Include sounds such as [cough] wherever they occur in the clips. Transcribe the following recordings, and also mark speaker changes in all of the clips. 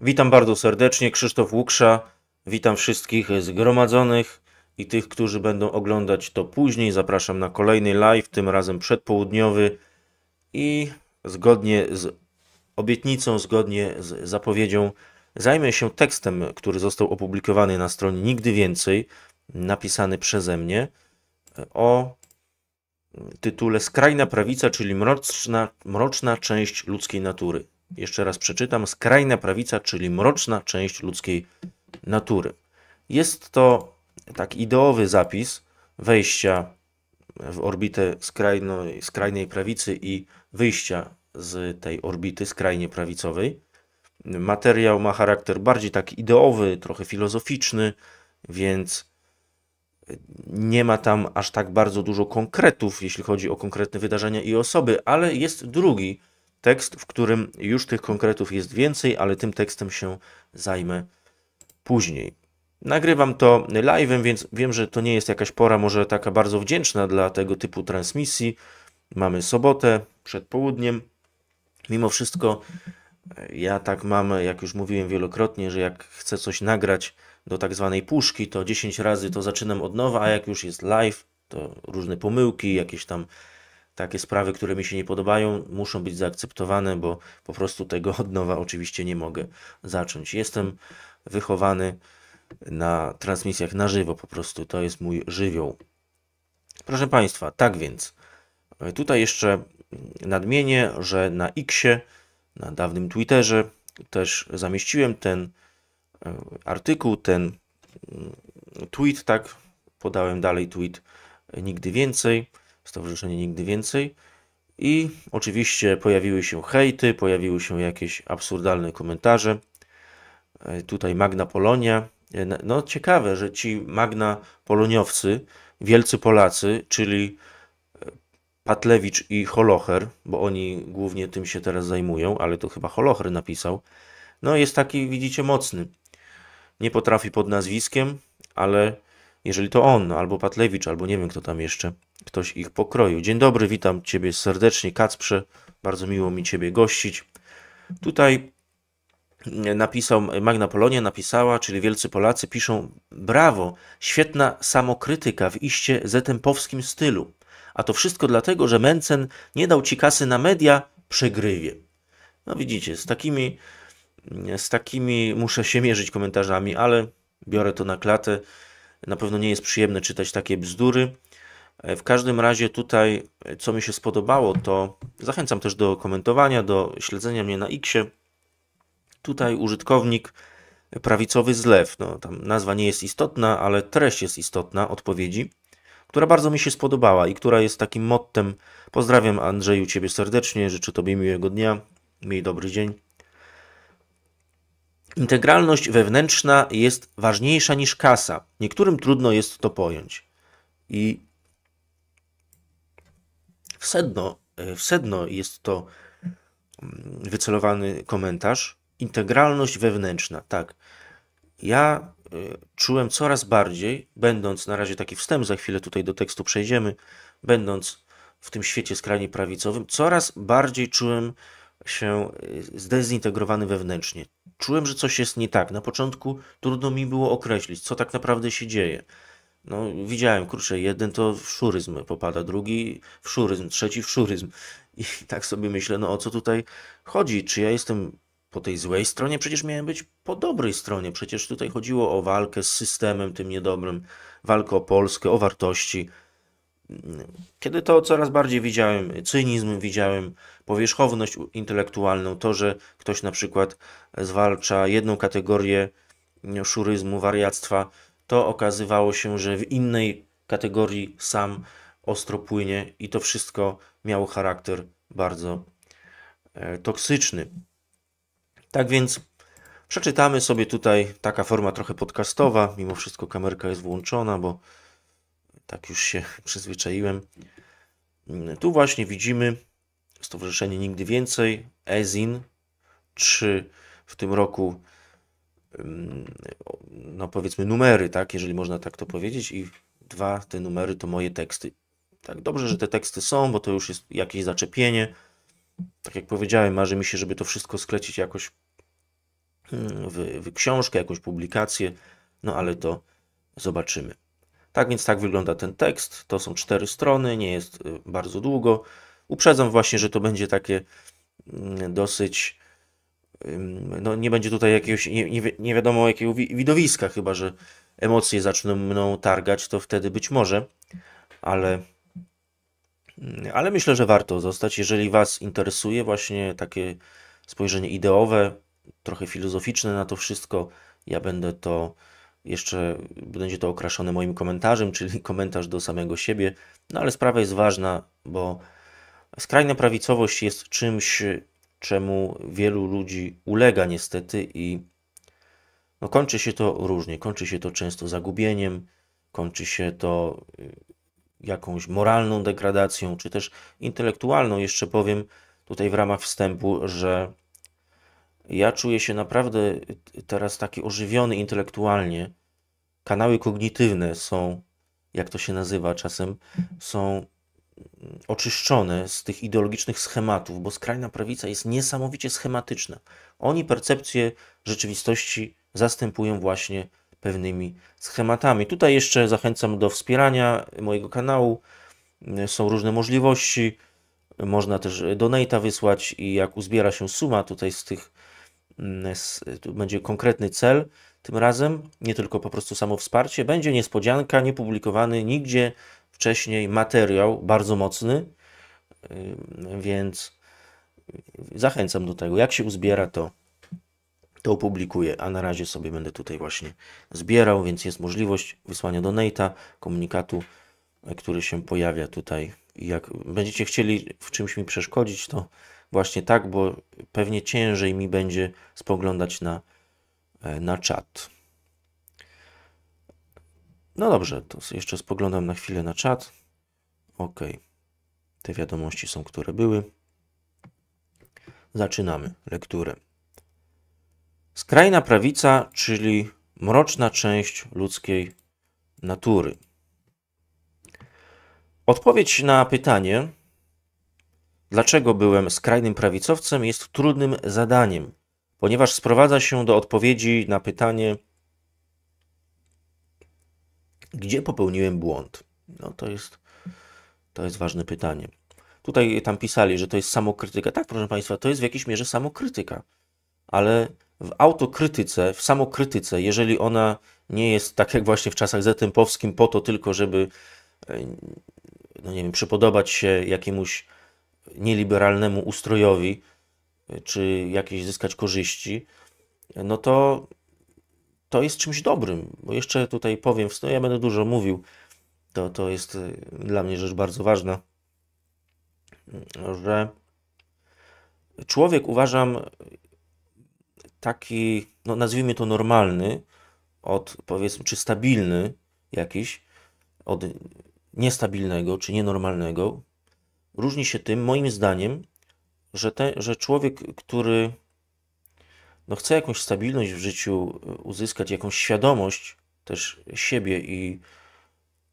Speaker 1: Witam bardzo serdecznie, Krzysztof Łuksza. Witam wszystkich zgromadzonych i tych, którzy będą oglądać to później. Zapraszam na kolejny live, tym razem przedpołudniowy. I zgodnie z obietnicą, zgodnie z zapowiedzią, zajmę się tekstem, który został opublikowany na stronie Nigdy Więcej, napisany przeze mnie, o tytule Skrajna prawica, czyli mroczna, mroczna część ludzkiej natury jeszcze raz przeczytam, skrajna prawica, czyli mroczna część ludzkiej natury. Jest to tak ideowy zapis wejścia w orbitę skrajnej, skrajnej prawicy i wyjścia z tej orbity skrajnie prawicowej. Materiał ma charakter bardziej tak ideowy, trochę filozoficzny, więc nie ma tam aż tak bardzo dużo konkretów, jeśli chodzi o konkretne wydarzenia i osoby, ale jest drugi tekst, w którym już tych konkretów jest więcej, ale tym tekstem się zajmę później. Nagrywam to live'em, więc wiem, że to nie jest jakaś pora może taka bardzo wdzięczna dla tego typu transmisji. Mamy sobotę przed południem. Mimo wszystko e, ja tak mam, jak już mówiłem wielokrotnie, że jak chcę coś nagrać do tak zwanej puszki, to 10 razy to zaczynam od nowa, a jak już jest live, to różne pomyłki, jakieś tam takie sprawy, które mi się nie podobają, muszą być zaakceptowane, bo po prostu tego od nowa oczywiście nie mogę zacząć. Jestem wychowany na transmisjach na żywo, po prostu to jest mój żywioł. Proszę Państwa, tak więc, e, tutaj jeszcze nadmienię, że na Xie, na dawnym Twitterze, też zamieściłem ten e, artykuł, ten mm, tweet, tak, podałem dalej tweet e, nigdy więcej. Stowarzyszenie Nigdy Więcej. I oczywiście pojawiły się hejty, pojawiły się jakieś absurdalne komentarze. E, tutaj Magna Polonia. E, no ciekawe, że ci Magna Poloniowcy, wielcy Polacy, czyli e, Patlewicz i Holocher, bo oni głównie tym się teraz zajmują, ale to chyba Holocher napisał. No jest taki, widzicie, mocny. Nie potrafi pod nazwiskiem, ale jeżeli to on, albo Patlewicz, albo nie wiem kto tam jeszcze, ktoś ich pokroił. Dzień dobry, witam Ciebie serdecznie, Kacprze. Bardzo miło mi Ciebie gościć. Tutaj e, napisał, e, Magna Polonia napisała, czyli wielcy Polacy piszą brawo, świetna samokrytyka w iście zetępowskim stylu. A to wszystko dlatego, że Mencen nie dał Ci kasy na media, przegrywie. No widzicie, z takimi, e, z takimi muszę się mierzyć komentarzami, ale biorę to na klatę. Na pewno nie jest przyjemne czytać takie bzdury. E, w każdym razie tutaj, e, co mi się spodobało, to zachęcam też do komentowania, do śledzenia mnie na X. -ie. Tutaj użytkownik prawicowy zlew, no, tam nazwa nie jest istotna, ale treść jest istotna odpowiedzi, która bardzo mi się spodobała i która jest takim mottem. Pozdrawiam Andrzeju Ciebie serdecznie, życzę Tobie miłego dnia, miej dobry dzień. Integralność wewnętrzna jest ważniejsza niż kasa. Niektórym trudno jest to pojąć. I w sedno, e, w sedno jest to mm, wycelowany komentarz. Integralność wewnętrzna, tak. Ja e, czułem coraz bardziej, będąc na razie taki wstęp, za chwilę tutaj do tekstu przejdziemy, będąc w tym świecie skrajnie prawicowym, coraz bardziej czułem się e, zdezintegrowany wewnętrznie. Czułem, że coś jest nie tak. Na początku trudno mi było określić, co tak naprawdę się dzieje. No, widziałem, kurczę, jeden to w szuryzm popada, drugi w szuryzm, trzeci w szuryzm. I [laughs] tak sobie myślę, no o co tutaj chodzi? Czy ja jestem po tej złej stronie? Przecież miałem być po dobrej stronie. Przecież tutaj chodziło o walkę z systemem tym niedobrym, walkę o Polskę, o wartości. Kiedy to coraz bardziej widziałem cynizm, widziałem powierzchowność intelektualną, to, że ktoś na przykład zwalcza jedną kategorię szuryzmu, wariactwa, to okazywało się, że w innej kategorii sam ostro płynie i to wszystko miało charakter bardzo e, toksyczny. Tak więc przeczytamy sobie tutaj taka forma trochę podcastowa. Mimo wszystko kamerka jest włączona, bo tak już się [laughs] przyzwyczaiłem. Tu właśnie widzimy Stowarzyszenie Nigdy Więcej, EZIN, czy w tym roku no powiedzmy, numery, tak, jeżeli można tak to powiedzieć, i dwa te numery to moje teksty. Tak, dobrze, że te teksty są, bo to już jest jakieś zaczepienie. Tak jak powiedziałem, marzy mi się, żeby to wszystko sklecić jakoś w, w książkę, jakąś publikację, no ale to zobaczymy. Tak więc tak wygląda ten tekst. To są cztery strony, nie jest y, bardzo długo. Uprzedzam właśnie, że to będzie takie mm, dosyć no nie będzie tutaj jakiegoś, nie, nie, wiadomo jakiego wi widowiska, chyba że emocje zaczną mną targać, to wtedy być może, ale, mm, ale myślę, że warto zostać. Jeżeli Was interesuje właśnie takie spojrzenie ideowe, trochę filozoficzne na to wszystko, ja będę to jeszcze, będzie to okraszone moim komentarzem, [laughs] czyli komentarz do samego siebie, no ale sprawa jest ważna, bo skrajna prawicowość jest czymś czemu wielu ludzi ulega niestety i no, kończy się to różnie. Kończy się to często zagubieniem, kończy się to y, jakąś moralną degradacją, czy też intelektualną. Jeszcze powiem tutaj w ramach wstępu, że ja czuję się naprawdę y, teraz taki ożywiony intelektualnie. Kanały kognitywne są, jak to się nazywa czasem, są oczyszczone z tych ideologicznych schematów, bo skrajna prawica jest niesamowicie schematyczna. Oni percepcję rzeczywistości zastępują właśnie pewnymi schematami. Tutaj jeszcze zachęcam do wspierania mojego kanału. Są różne możliwości. Można też donata wysłać i jak uzbiera się suma tutaj z tych, mm, z, tu będzie konkretny cel tym razem, nie tylko po prostu samo wsparcie, będzie niespodzianka, niepublikowany nigdzie wcześniej materiał bardzo mocny, więc zachęcam do tego. Jak się uzbiera, to, to opublikuję, a na razie sobie będę tutaj właśnie zbierał, więc jest możliwość wysłania donate'a, komunikatu, e, który się pojawia tutaj. Jak będziecie chcieli w czymś mi przeszkodzić, to właśnie tak, bo pewnie ciężej mi będzie spoglądać na, e, na czat. No dobrze, to jeszcze spoglądam na chwilę na czat. Ok, te wiadomości są, które były. Zaczynamy lekturę. Skrajna prawica, czyli mroczna część ludzkiej natury. Odpowiedź na pytanie, dlaczego byłem skrajnym prawicowcem, jest trudnym zadaniem, ponieważ sprowadza się do odpowiedzi na pytanie, gdzie popełniłem błąd? No to jest, to jest ważne pytanie. Tutaj tam pisali, że to jest samokrytyka. Tak, proszę Państwa, to jest w jakiejś mierze samokrytyka, ale w autokrytyce, w samokrytyce, jeżeli ona nie jest tak jak właśnie w czasach zetempowskim po to tylko, żeby e, no nie wiem, przypodobać się jakiemuś nieliberalnemu ustrojowi, e, czy jakieś zyskać korzyści, no to to jest czymś dobrym, bo jeszcze tutaj powiem, no ja będę dużo mówił, to, to jest y, dla mnie rzecz bardzo ważna, że człowiek uważam taki, no nazwijmy to normalny, od powiedzmy, czy stabilny jakiś, od niestabilnego czy nienormalnego, różni się tym, moim zdaniem, że, te, że człowiek, który no, chce jakąś stabilność w życiu y, uzyskać, jakąś świadomość też siebie i,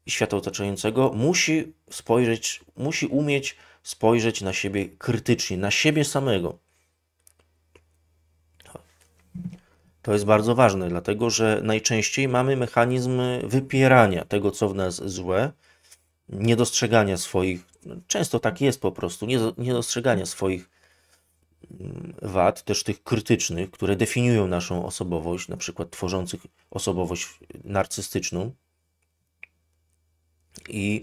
Speaker 1: i świata otaczającego, musi spojrzeć, musi umieć spojrzeć na siebie krytycznie, na siebie samego. To jest bardzo ważne, dlatego że najczęściej mamy mechanizm wypierania tego, co w nas złe, niedostrzegania swoich, no, często tak jest po prostu, niedostrzegania swoich Mm, wad, też tych krytycznych, które definiują naszą osobowość, na przykład tworzących osobowość narcystyczną. I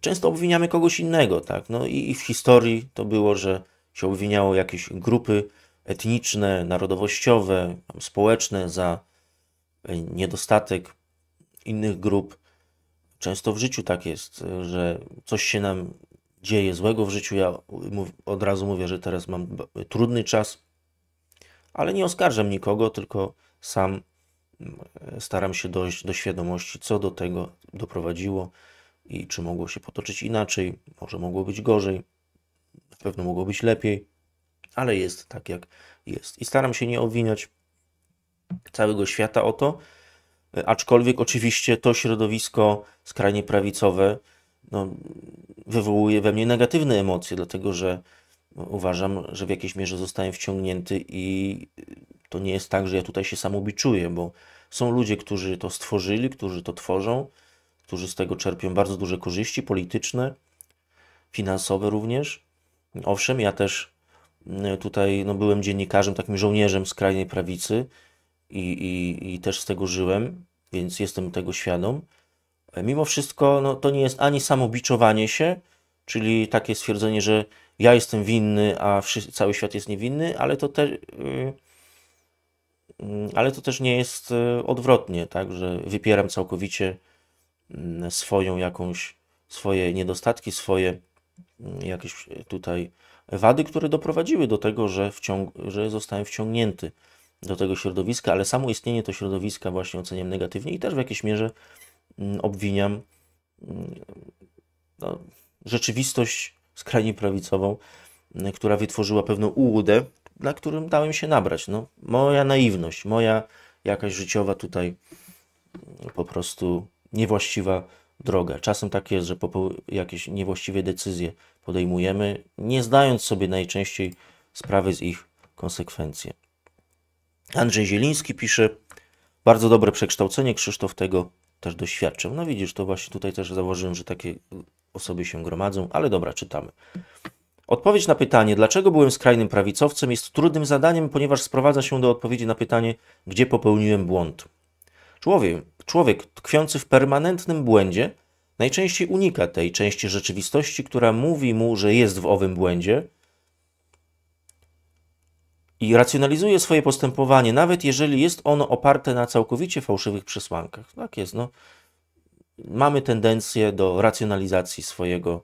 Speaker 1: często obwiniamy kogoś innego, tak? No i, i w historii to było, że się obwiniało jakieś grupy etniczne, narodowościowe, społeczne za niedostatek innych grup. Często w życiu tak jest, że coś się nam dzieje złego w życiu. Ja od razu mówię, że teraz mam trudny czas, ale nie oskarżam nikogo, tylko sam e, staram się dojść do świadomości, co do tego doprowadziło i czy mogło się potoczyć inaczej, może mogło być gorzej, na pewno mogło być lepiej, ale jest tak, jak jest. I staram się nie obwiniać całego świata o to, e, aczkolwiek oczywiście to środowisko skrajnie prawicowe, no, wywołuje we mnie negatywne emocje, dlatego że no, uważam, że w jakiejś mierze zostałem wciągnięty i to nie jest tak, że ja tutaj się samobiczuję, bo są ludzie, którzy to stworzyli, którzy to tworzą, którzy z tego czerpią bardzo duże korzyści polityczne, finansowe również. Owszem, ja też e, tutaj no, byłem dziennikarzem, takim żołnierzem skrajnej prawicy i, i, i też z tego żyłem, więc jestem tego świadom mimo wszystko no, to nie jest ani samobiczowanie się, czyli takie stwierdzenie, że ja jestem winny, a wszyscy, cały świat jest niewinny, ale to, te, yy, mm, ale to też nie jest yy, odwrotnie, tak, że wypieram całkowicie mm, swoją jakąś, swoje niedostatki, swoje mm, jakieś tutaj wady, które doprowadziły do tego, że, wciąg, że zostałem wciągnięty do tego środowiska, ale samo istnienie to środowiska właśnie oceniam negatywnie i też w jakiejś mierze Mm, obwiniam. Mm, no, rzeczywistość skrajnie prawicową, mm, która wytworzyła pewną ułudę, dla którym dałem się nabrać. No, moja naiwność, moja jakaś życiowa tutaj po prostu niewłaściwa droga. Czasem tak jest, że jakieś niewłaściwe decyzje podejmujemy, nie zdając sobie najczęściej sprawy z ich konsekwencji. Andrzej Zieliński pisze, bardzo dobre przekształcenie Krzysztof tego też doświadczę. No widzisz, to właśnie tutaj też zauważyłem, że takie osoby się gromadzą, ale dobra, czytamy. Odpowiedź na pytanie, dlaczego byłem skrajnym prawicowcem, jest trudnym zadaniem, ponieważ sprowadza się do odpowiedzi na pytanie, gdzie popełniłem błąd. Człowiek, człowiek tkwiący w permanentnym błędzie najczęściej unika tej części rzeczywistości, która mówi mu, że jest w owym błędzie i racjonalizuje swoje postępowanie, nawet jeżeli jest ono oparte na całkowicie fałszywych przesłankach. Tak jest, no. Mamy tendencję do racjonalizacji swojego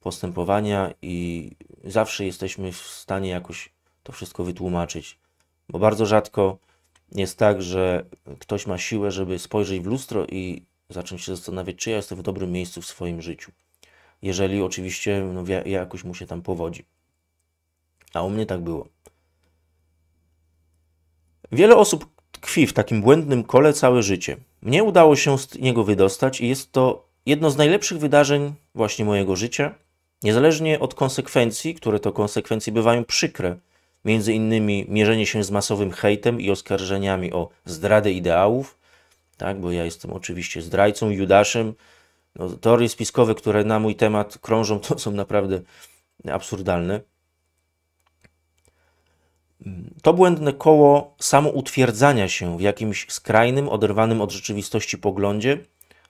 Speaker 1: postępowania i zawsze jesteśmy w stanie jakoś to wszystko wytłumaczyć. Bo bardzo rzadko jest tak, że ktoś ma siłę, żeby spojrzeć w lustro i zacząć się zastanawiać, czy ja jestem w dobrym miejscu w swoim życiu. Jeżeli oczywiście no, jakoś mu się tam powodzi. A u mnie tak było. Wiele osób tkwi w takim błędnym kole całe życie. Mnie udało się z niego wydostać i jest to jedno z najlepszych wydarzeń właśnie mojego życia, niezależnie od konsekwencji, które to konsekwencje bywają przykre. Między innymi mierzenie się z masowym hejtem i oskarżeniami o zdradę ideałów, tak, bo ja jestem oczywiście zdrajcą, judaszem. No, teorie spiskowe, które na mój temat krążą, [laughs] to są naprawdę absurdalne. To błędne koło samoutwierdzania się w jakimś skrajnym, oderwanym od rzeczywistości poglądzie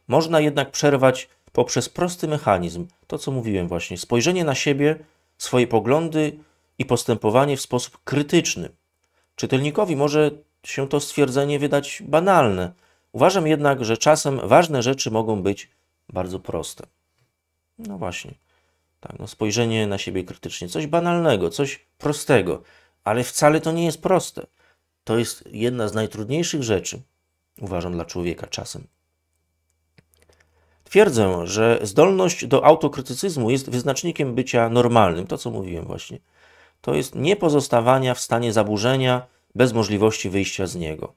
Speaker 1: można jednak przerwać poprzez prosty mechanizm, to co mówiłem właśnie, spojrzenie na siebie, swoje poglądy i postępowanie w sposób krytyczny. Czytelnikowi może się to stwierdzenie wydać banalne. Uważam jednak, że czasem ważne rzeczy mogą być bardzo proste. No właśnie. Tak, no spojrzenie na siebie krytycznie, coś banalnego, coś prostego. Ale wcale to nie jest proste. To jest jedna z najtrudniejszych rzeczy, uważam, dla człowieka czasem. Twierdzę, że zdolność do autokrytycyzmu jest wyznacznikiem bycia normalnym, to co mówiłem właśnie. To jest nie pozostawania w stanie zaburzenia bez możliwości wyjścia z niego.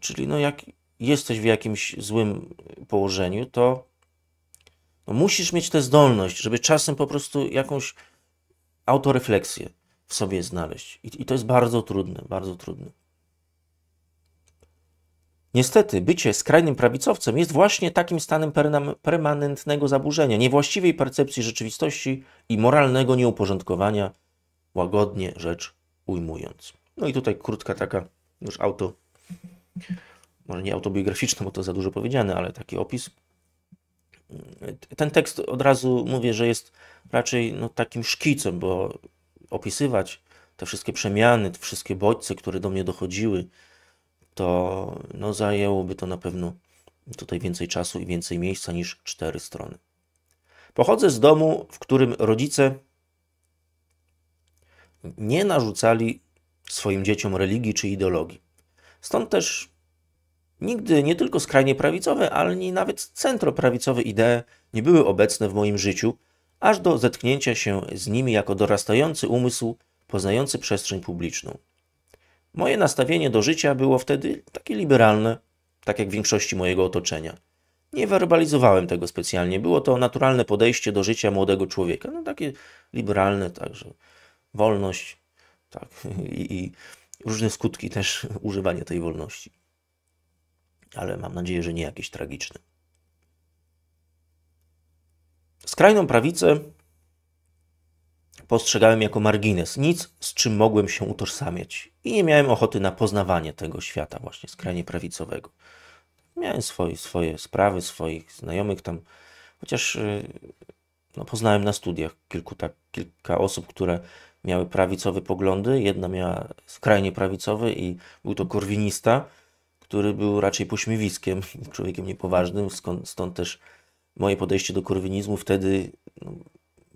Speaker 1: Czyli no jak jesteś w jakimś złym położeniu, to no, musisz mieć tę zdolność, żeby czasem po prostu jakąś autorefleksję w sobie znaleźć. I, I, to jest bardzo trudne, bardzo trudne. Niestety, bycie skrajnym prawicowcem jest właśnie takim stanem permanentnego zaburzenia, niewłaściwej percepcji rzeczywistości i moralnego nieuporządkowania, łagodnie rzecz ujmując. No i tutaj krótka taka już auto, może nie autobiograficzna, bo to za dużo powiedziane, ale taki opis. Ten tekst od razu mówię, że jest raczej no, takim szkicem, bo opisywać te wszystkie przemiany, te wszystkie bodźce, które do mnie dochodziły, to no, zajęłoby to na pewno tutaj więcej czasu i więcej miejsca niż cztery strony. Pochodzę z domu, w którym rodzice nie narzucali swoim dzieciom religii czy ideologii. Stąd też nigdy nie tylko skrajnie prawicowe, ale nawet centroprawicowe idee nie były obecne w moim życiu, aż do zetknięcia się z nimi jako dorastający umysł poznający przestrzeń publiczną. Moje nastawienie do życia było wtedy takie liberalne, tak jak większości mojego otoczenia. Nie werbalizowałem tego specjalnie, było to naturalne podejście do życia młodego człowieka, no takie liberalne także, wolność tak, i, i różne skutki też używania tej wolności. Ale mam nadzieję, że nie jakieś tragiczne. Skrajną prawicę postrzegałem jako margines, nic z czym mogłem się utożsamiać i nie miałem ochoty na poznawanie tego świata właśnie skrajnie prawicowego. Miałem swoje, swoje sprawy, swoich znajomych tam, chociaż y, no, poznałem na studiach kilku, tak, kilka osób, które miały prawicowe poglądy. Jedna miała skrajnie prawicowy i był to korwinista, który był raczej pośmiewiskiem, człowiekiem niepoważnym, skąd, stąd też moje podejście do korwinizmu wtedy no,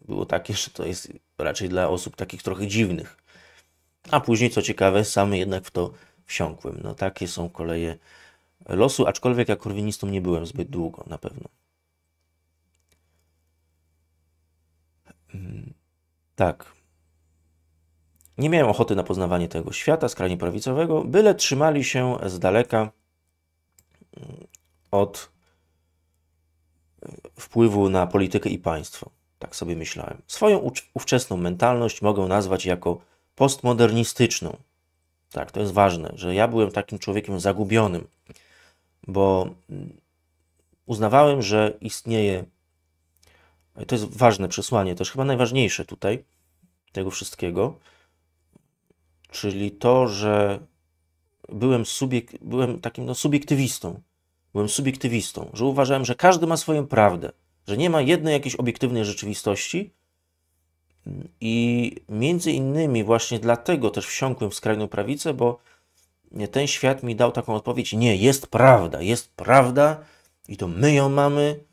Speaker 1: było takie, że to jest raczej dla osób takich trochę dziwnych. A później, co ciekawe, sam jednak w to wsiąkłem. No takie są koleje losu, aczkolwiek ja korwinistą nie byłem zbyt długo, na pewno. Hmm, tak. Nie miałem ochoty na poznawanie tego świata skrajnie prawicowego, byle trzymali się z daleka mm, od wpływu na politykę i państwo. Tak sobie myślałem. Swoją ówczesną mentalność mogę nazwać jako postmodernistyczną. Tak, to jest ważne, że ja byłem takim człowiekiem zagubionym, bo mm, uznawałem, że istnieje. To jest ważne przesłanie, też chyba najważniejsze tutaj tego wszystkiego, czyli to, że byłem, subiek, byłem takim no, subiektywistą byłem subiektywistą, że uważałem, że każdy ma swoją prawdę, że nie ma jednej jakiejś obiektywnej rzeczywistości. I między innymi właśnie dlatego też wsiąkłem w skrajną prawicę, bo ten świat mi dał taką odpowiedź: nie, jest prawda, jest prawda i to my ją mamy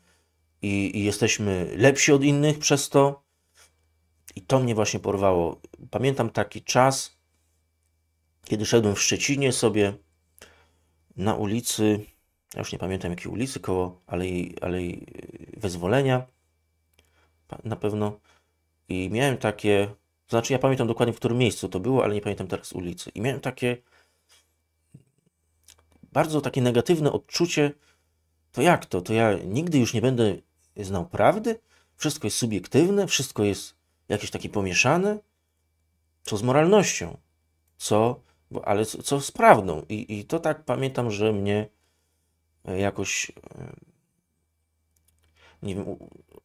Speaker 1: i, i jesteśmy lepsi od innych przez to. I to mnie właśnie porwało. Pamiętam taki czas, kiedy szedłem w Szczecinie sobie na ulicy ja już nie pamiętam jakiej ulicy, koło Alei, Alei Wezwolenia na pewno. I miałem takie, to znaczy ja pamiętam dokładnie w którym miejscu to było, ale nie pamiętam teraz ulicy. I miałem takie bardzo takie negatywne odczucie, to jak to, to ja nigdy już nie będę znał prawdy, wszystko jest subiektywne, wszystko jest jakieś takie pomieszane, co z moralnością, co, ale co, co z prawdą. I, I to tak pamiętam, że mnie E, jakoś, e, nie wiem,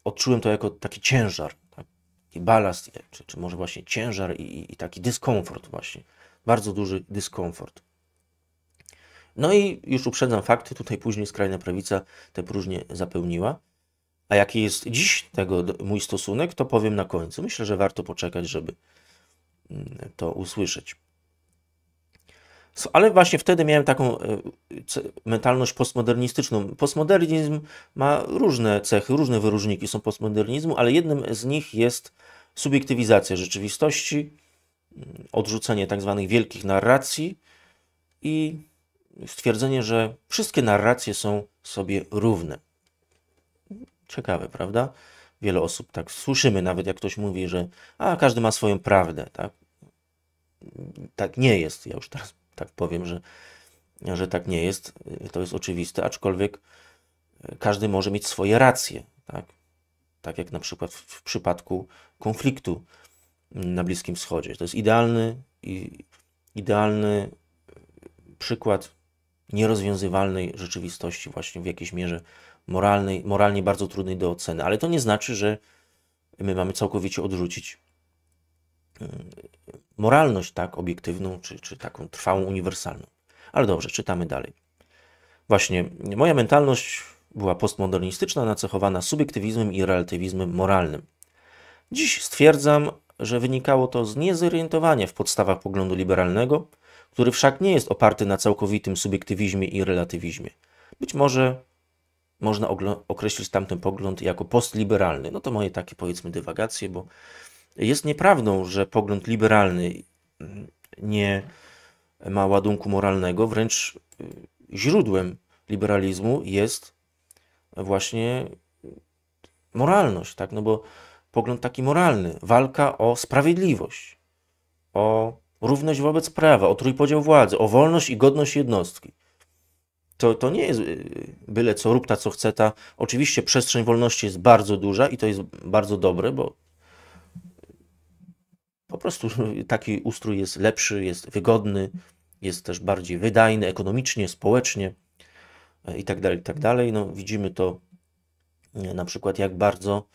Speaker 1: odczułem to jako taki ciężar, tak, taki balast, czy, czy może właśnie ciężar i, i taki dyskomfort właśnie, bardzo duży dyskomfort. No i już uprzedzam fakty, tutaj później skrajna prawica te próżnie zapełniła. A jaki jest dziś tego mój stosunek, to powiem na końcu. Myślę, że warto poczekać, żeby mm, to usłyszeć. Ale właśnie wtedy miałem taką e, mentalność postmodernistyczną. Postmodernizm ma różne cechy, różne wyróżniki są postmodernizmu, ale jednym z nich jest subiektywizacja rzeczywistości, mm, odrzucenie tak zwanych wielkich narracji i stwierdzenie, że wszystkie narracje są sobie równe. Ciekawe, prawda? Wiele osób tak słyszymy, nawet jak ktoś mówi, że a każdy ma swoją prawdę, tak? Mm, tak nie jest. Ja już teraz tak powiem, że, że tak nie jest. To jest oczywiste, aczkolwiek e, każdy może mieć swoje racje. Tak, tak jak na przykład w, w przypadku konfliktu na Bliskim Wschodzie. To jest idealny, idealny e, przykład nierozwiązywalnej rzeczywistości, właśnie w jakiejś mierze moralnej, moralnie bardzo trudnej do oceny. Ale to nie znaczy, że my mamy całkowicie odrzucić e, moralność tak obiektywną, czy, czy taką trwałą, uniwersalną. Ale dobrze, czytamy dalej. Właśnie, moja mentalność była postmodernistyczna, nacechowana subiektywizmem i relatywizmem moralnym. Dziś stwierdzam, że wynikało to z niezorientowania w podstawach poglądu liberalnego, który wszak nie jest oparty na całkowitym subiektywizmie i relatywizmie. Być może można określić tamten pogląd jako postliberalny. No to moje takie powiedzmy dywagacje, bo jest nieprawdą, że pogląd liberalny nie ma ładunku moralnego, wręcz y, źródłem liberalizmu jest właśnie moralność, tak? No bo pogląd taki moralny, walka o sprawiedliwość, o równość wobec prawa, o trójpodział władzy, o wolność i godność jednostki. To, to nie jest y, y, byle co, rób ta co chce ta. Oczywiście przestrzeń wolności jest bardzo duża i to jest bardzo dobre, bo po prostu [laughs] taki ustrój jest lepszy, jest wygodny, jest też bardziej wydajny ekonomicznie, społecznie e, i tak dalej, i tak dalej. No, widzimy to e, na przykład, jak bardzo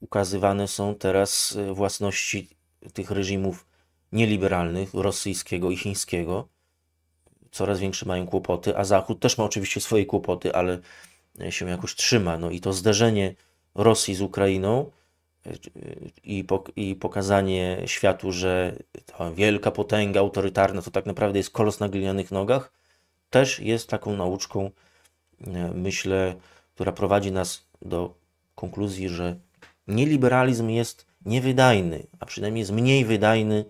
Speaker 1: ukazywane są teraz e, własności tych reżimów nieliberalnych, rosyjskiego i chińskiego. Coraz większe mają kłopoty, a Zachód też ma oczywiście swoje kłopoty, ale się jakoś trzyma. No i to zderzenie Rosji z Ukrainą i, i pokazanie światu, że ta wielka potęga autorytarna to tak naprawdę jest kolos na glinianych nogach, też jest taką nauczką, e, myślę, która prowadzi nas do konkluzji, że nieliberalizm jest niewydajny, a przynajmniej jest mniej wydajny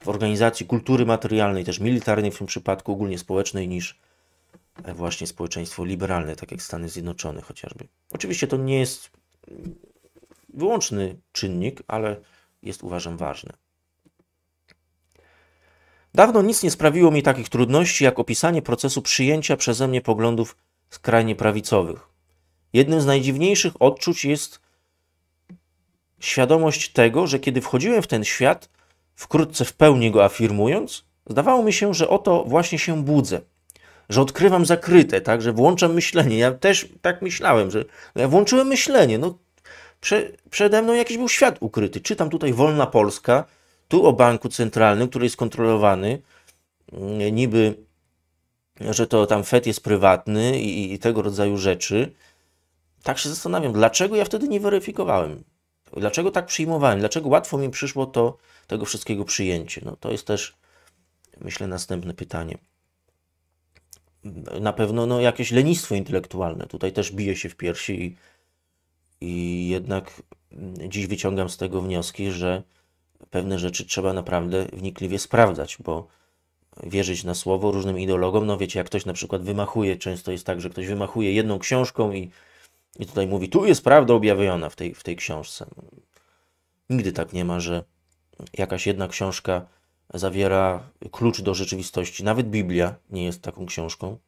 Speaker 1: w organizacji kultury materialnej, też militarnej w tym przypadku, ogólnie społecznej, niż e, właśnie społeczeństwo liberalne, tak jak Stany Zjednoczone chociażby. Oczywiście to nie jest wyłączny czynnik, ale jest uważam ważny. Dawno nic nie sprawiło mi takich trudności, jak opisanie procesu przyjęcia przeze mnie poglądów skrajnie prawicowych. Jednym z najdziwniejszych odczuć jest świadomość tego, że kiedy wchodziłem w ten świat, wkrótce w pełni go afirmując, zdawało mi się, że oto właśnie się budzę, że odkrywam zakryte, tak, że włączam myślenie. Ja też tak myślałem, że no ja włączyłem myślenie, no Prze przede mną jakiś był świat ukryty. Czytam tutaj Wolna Polska, tu o banku centralnym, który jest kontrolowany, mm, niby, że to tam FED jest prywatny i, i tego rodzaju rzeczy. Tak się zastanawiam, dlaczego ja wtedy nie weryfikowałem? Dlaczego tak przyjmowałem? Dlaczego łatwo mi przyszło to, tego wszystkiego przyjęcie? No to jest też, myślę, następne pytanie. Na pewno no, jakieś lenistwo intelektualne tutaj też bije się w piersi i i jednak mm, dziś wyciągam z tego wnioski, że pewne rzeczy trzeba naprawdę wnikliwie sprawdzać, bo wierzyć na słowo różnym ideologom. No wiecie, jak ktoś na przykład wymachuje, często jest tak, że ktoś wymachuje jedną książką i, i tutaj mówi, tu jest prawda objawiona w tej, w tej książce. Nigdy tak nie ma, że jakaś jedna książka zawiera klucz do rzeczywistości. Nawet Biblia nie jest taką książką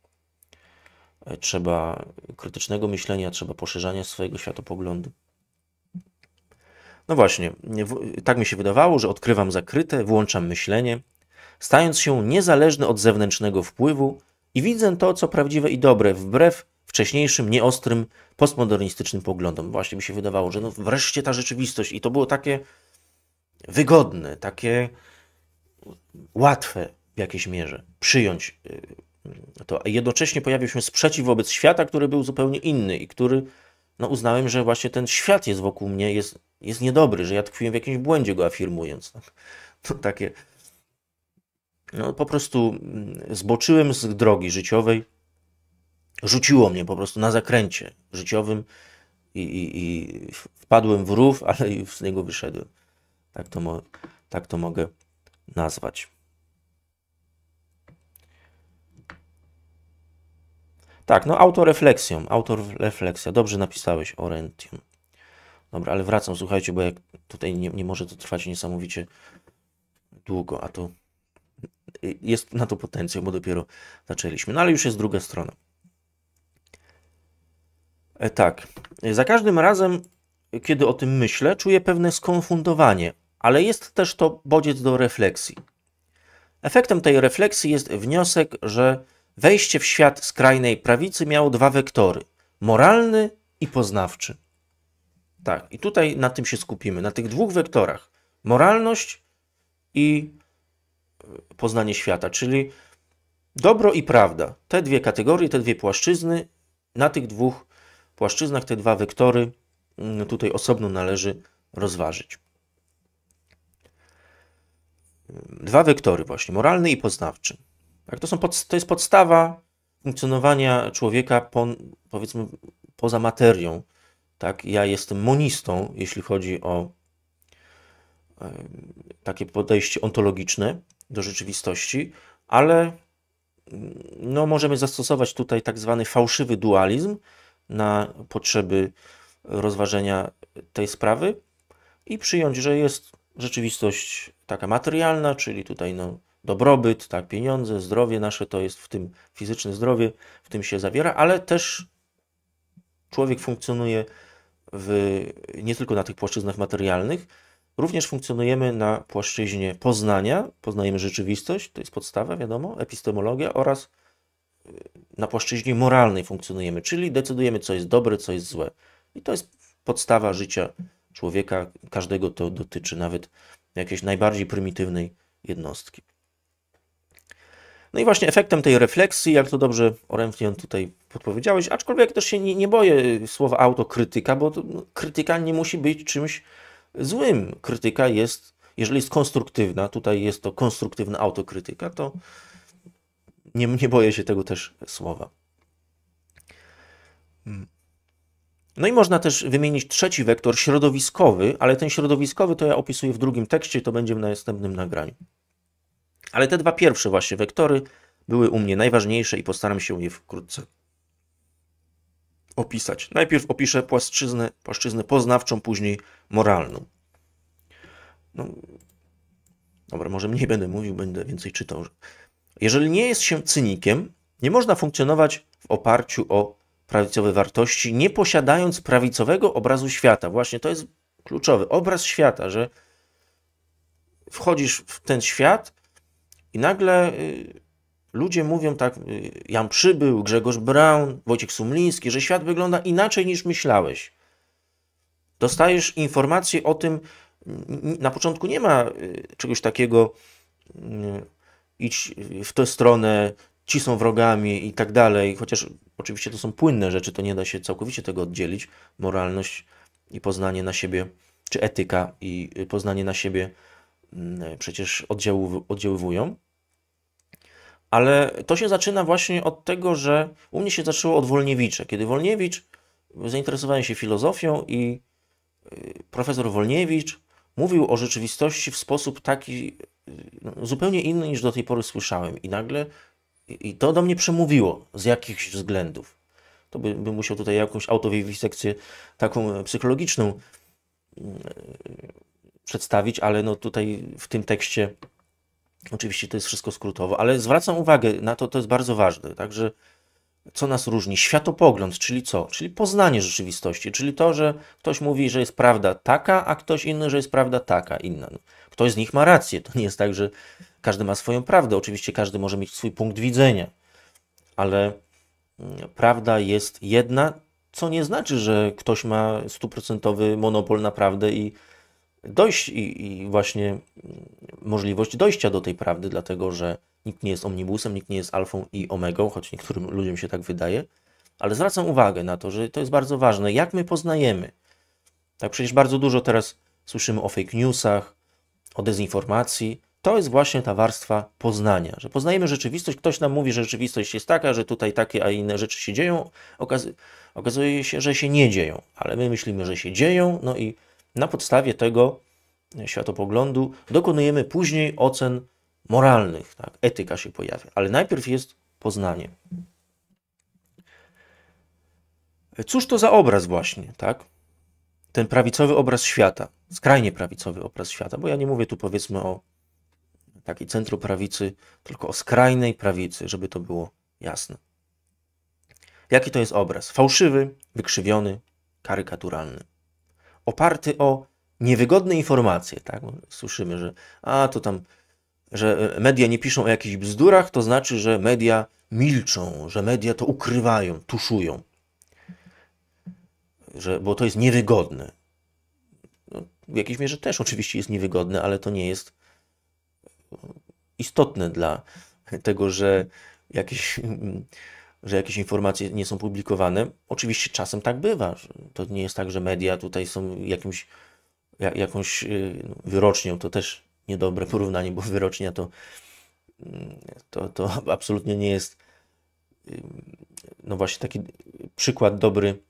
Speaker 1: trzeba krytycznego myślenia, trzeba poszerzania swojego światopoglądu. No właśnie, tak mi się wydawało, że odkrywam zakryte, włączam myślenie, stając się niezależny od zewnętrznego wpływu i widzę to, co prawdziwe i dobre, wbrew wcześniejszym, nieostrym, postmodernistycznym poglądom. Właśnie mi się wydawało, że no wreszcie ta rzeczywistość i to było takie wygodne, takie łatwe w jakiejś mierze przyjąć y, to jednocześnie pojawił się sprzeciw wobec świata, który był zupełnie inny i który no, uznałem, że właśnie ten świat jest wokół mnie, jest, jest niedobry, że ja tkwiłem w jakimś błędzie go afirmując. [laughs] To takie. No, po prostu mm, zboczyłem z drogi życiowej, rzuciło mnie po prostu na zakręcie życiowym i, i, i wpadłem w rów, [laughs] ale i z niego wyszedłem. Tak to, mo- tak to mogę nazwać. Tak, no autorefleksją, autorefleksja. Dobrze napisałeś, Orentium. Dobra, ale wracam, słuchajcie, bo jak tutaj nie, nie może to trwać niesamowicie długo, a to jest na to potencjał, bo dopiero zaczęliśmy. No ale już jest druga strona. E, tak, za każdym razem, kiedy o tym myślę, czuję pewne skonfundowanie, ale jest też to bodziec do refleksji. Efektem tej refleksji jest wniosek, że Wejście w świat skrajnej prawicy miało dwa wektory: moralny i poznawczy. Tak, i tutaj na tym się skupimy, na tych dwóch wektorach: moralność i e, poznanie świata, czyli dobro i prawda. Te dwie kategorie, te dwie płaszczyzny, na tych dwóch płaszczyznach, te dwa wektory mm, tutaj osobno należy rozważyć. Dwa wektory, właśnie moralny i poznawczy. Tak? To, są pod, to jest podstawa funkcjonowania człowieka po, powiedzmy poza materią. Tak? Ja jestem monistą, jeśli chodzi o takie podejście ontologiczne do rzeczywistości, ale mm, no, możemy zastosować tutaj tak zwany fałszywy dualizm na potrzeby rozważenia tej sprawy i przyjąć, że jest rzeczywistość taka materialna, czyli tutaj no, dobrobyt, tak, pieniądze, zdrowie nasze to jest w tym fizyczne zdrowie, w tym się zawiera, ale też człowiek funkcjonuje w, nie tylko na tych płaszczyznach materialnych, również funkcjonujemy na płaszczyźnie poznania, poznajemy rzeczywistość, to jest podstawa, wiadomo, epistemologia oraz y, na płaszczyźnie moralnej funkcjonujemy, czyli decydujemy, co jest dobre, co jest złe. I to jest podstawa życia człowieka, każdego to dotyczy, nawet jakiejś najbardziej prymitywnej jednostki. No i właśnie efektem tej refleksji, jak to dobrze oręcznie tutaj podpowiedziałeś, aczkolwiek też się nie, nie boję słowa autokrytyka, bo to, no, krytyka nie musi być czymś złym. Krytyka jest, jeżeli jest konstruktywna, tutaj jest to konstruktywna autokrytyka, to nie, nie boję się tego też słowa. No i można też wymienić trzeci wektor środowiskowy, ale ten środowiskowy to ja opisuję w drugim tekście, to będzie w następnym nagraniu. Ale te dwa pierwsze właśnie wektory były u mnie najważniejsze i postaram się je wkrótce opisać. Najpierw opiszę płaszczyznę, płaszczyznę poznawczą, później moralną. No, dobra, może mniej będę mówił, będę więcej czytał. Jeżeli nie jest się cynikiem, nie można funkcjonować w oparciu o prawicowe wartości, nie posiadając prawicowego obrazu świata. Właśnie to jest kluczowy obraz świata, że wchodzisz w ten świat i nagle y, ludzie mówią tak, y, Jan Przybył, Grzegorz Braun, Wojciech Sumliński, że świat wygląda inaczej niż myślałeś. Dostajesz informacje o tym, na początku nie ma y, czegoś takiego, idź w tę stronę, ci są wrogami i tak dalej, chociaż oczywiście to są płynne rzeczy, to nie da się całkowicie tego oddzielić, moralność i poznanie na siebie, czy etyka i poznanie na siebie przecież oddziaływują, ale to się zaczyna właśnie od tego, że u mnie się zaczęło od Wolniewicza. Kiedy Wolniewicz, y, zainteresowałem się filozofią i y, profesor Wolniewicz mówił o rzeczywistości w sposób taki y, no, zupełnie inny niż do tej pory słyszałem. I nagle i to do mnie przemówiło z jakichś względów. To by, bym musiał tutaj jakąś autowiwisekcję taką e, psychologiczną mm, przedstawić, ale no tutaj w tym tekście Oczywiście to jest wszystko skrótowo, ale zwracam uwagę na to, to jest bardzo ważne. Także co nas różni? Światopogląd, czyli co? Czyli poznanie rzeczywistości, czyli to, że ktoś mówi, że jest prawda taka, a ktoś inny, że jest prawda taka, inna. No, ktoś z nich ma rację. To nie jest tak, że każdy ma swoją prawdę. Oczywiście każdy może mieć swój punkt widzenia, ale mm, prawda jest jedna, co nie znaczy, że ktoś ma stuprocentowy monopol na prawdę i dojść i, i, właśnie możliwość dojścia do tej prawdy, dlatego że nikt nie jest omnibusem, nikt nie jest alfą i omegą, choć niektórym ludziom się tak wydaje. Ale zwracam uwagę na to, że to jest bardzo ważne, jak my poznajemy. Tak przecież bardzo dużo teraz słyszymy o fake newsach, o dezinformacji. To jest właśnie ta warstwa poznania, że poznajemy rzeczywistość. Ktoś nam mówi, że rzeczywistość jest taka, że tutaj takie, a inne rzeczy się dzieją. okazuje się, że się nie dzieją, ale my myślimy, że się dzieją, no i na podstawie tego światopoglądu dokonujemy później ocen moralnych. Tak? Etyka się pojawia, ale najpierw jest poznanie. Cóż to za obraz właśnie, tak? Ten prawicowy obraz świata, skrajnie prawicowy obraz świata, bo ja nie mówię tu powiedzmy o takiej centroprawicy, tylko o skrajnej prawicy, żeby to było jasne. Jaki to jest obraz? Fałszywy, wykrzywiony, karykaturalny oparty o niewygodne informacje. Tak? Słyszymy, że a to tam, że e, media nie piszą o jakichś bzdurach, to znaczy, że media milczą, że media to ukrywają, tuszują. Że, bo to jest niewygodne. No, w jakiejś mierze też oczywiście jest niewygodne, ale to nie jest e, istotne dla tego, że jakieś mm, że jakieś informacje nie są publikowane. Oczywiście czasem tak bywa. To nie jest tak, że media tutaj są jakimś, jakąś y, no, wyrocznią. To też niedobre porównanie, bo wyrocznia mm, to, to, to [laughs] absolutnie nie jest no właśnie taki przykład dobry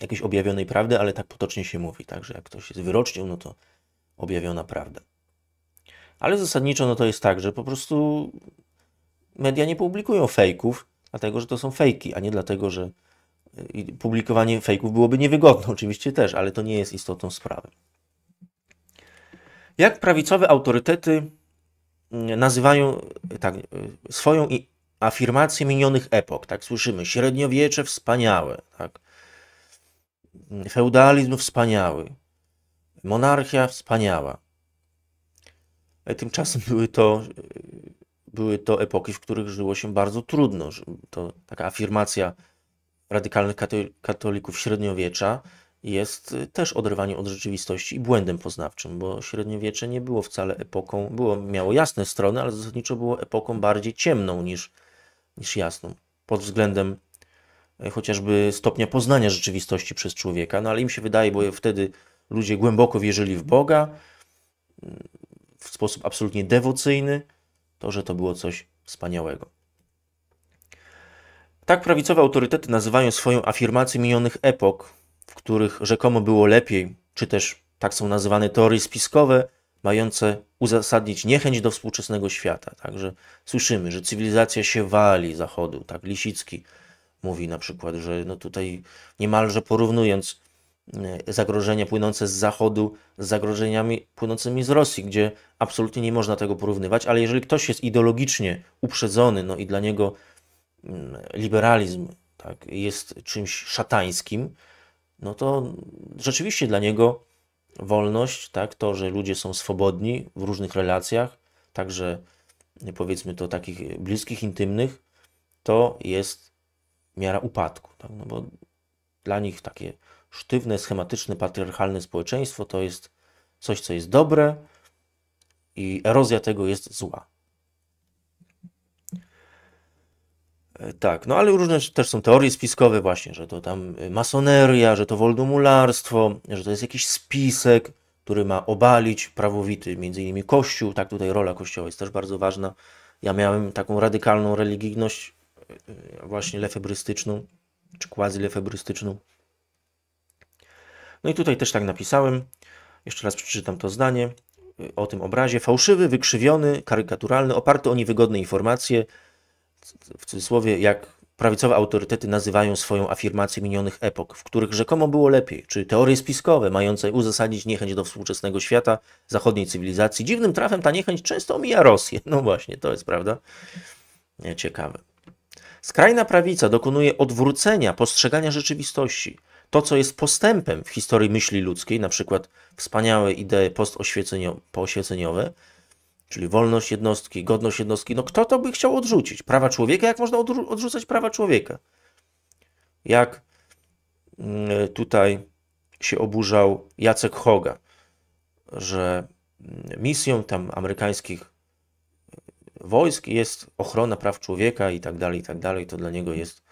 Speaker 1: jakiejś objawionej prawdy, ale tak potocznie się mówi. Także jak ktoś jest wyrocznią, no to objawiona prawda. Ale zasadniczo no to jest tak, że po prostu media nie publikują fejków, dlatego że to są fejki, a nie dlatego, że y, publikowanie fejków byłoby niewygodne [laughs] oczywiście też, ale to nie jest istotą sprawy. Jak prawicowe autorytety mm, nazywają y, tak, y, swoją afirmację minionych epok, tak słyszymy, średniowiecze wspaniałe, tak, mm, feudalizm wspaniały, monarchia wspaniała. E, tymczasem były to były to epoki, w których żyło się bardzo trudno. To taka afirmacja radykalnych katolików średniowiecza jest y, też oderwaniem od rzeczywistości i błędem poznawczym, bo średniowiecze nie było wcale epoką, było, miało jasne strony, ale zasadniczo było epoką bardziej ciemną niż, niż jasną, pod względem y, chociażby stopnia poznania rzeczywistości przez człowieka, no ale im się wydaje, bo wtedy ludzie głęboko wierzyli w Boga y, w sposób absolutnie dewocyjny, to, że to było coś wspaniałego. Tak prawicowe autorytety nazywają swoją afirmację minionych epok, w których rzekomo było lepiej, czy też tak są nazywane teorie spiskowe, mające uzasadnić niechęć do współczesnego świata. Także słyszymy, że cywilizacja się wali zachodu, tak Lisicki mówi na przykład, że no tutaj niemalże porównując E, zagrożenia płynące z Zachodu z zagrożeniami płynącymi z Rosji, gdzie absolutnie nie można tego porównywać, ale jeżeli ktoś jest ideologicznie uprzedzony, no i dla niego mm, liberalizm tak, jest czymś szatańskim, no to rzeczywiście dla niego wolność, tak, to, że ludzie są swobodni w różnych relacjach, także e, powiedzmy to takich bliskich, intymnych, to jest miara upadku, tak, no bo dla nich takie sztywne, schematyczne, patriarchalne społeczeństwo to jest coś, co jest dobre i erozja tego jest zła. E, tak, no ale różne też są teorie spiskowe właśnie, że to tam e, masoneria, że to woldomularstwo, że to jest jakiś spisek, który ma obalić prawowity, między innymi Kościół, tak tutaj rola Kościoła jest też bardzo ważna. Ja miałem taką radykalną religijność e, właśnie lefebrystyczną, czy quasi lefebrystyczną, no i tutaj też tak napisałem. Jeszcze raz przeczytam to zdanie o tym obrazie. Fałszywy, wykrzywiony, karykaturalny, oparty o niewygodne informacje, w cudzysłowie, jak prawicowe autorytety nazywają swoją afirmację minionych epok, w których rzekomo było lepiej, czy teorie spiskowe mające uzasadnić niechęć do współczesnego świata, zachodniej cywilizacji. Dziwnym trafem ta niechęć często omija Rosję. No właśnie, to jest prawda. Ciekawe. Skrajna prawica dokonuje odwrócenia postrzegania rzeczywistości – to, co jest postępem w historii myśli ludzkiej, na przykład wspaniałe idee postoświeceniowe, czyli wolność jednostki, godność jednostki, no kto to by chciał odrzucić? Prawa człowieka? Jak można odrzu odrzucać prawa człowieka? Jak mm, tutaj się oburzał Jacek Hoga, że mm, misją tam amerykańskich e, wojsk jest ochrona praw człowieka i tak dalej, i tak dalej, to dla niego jest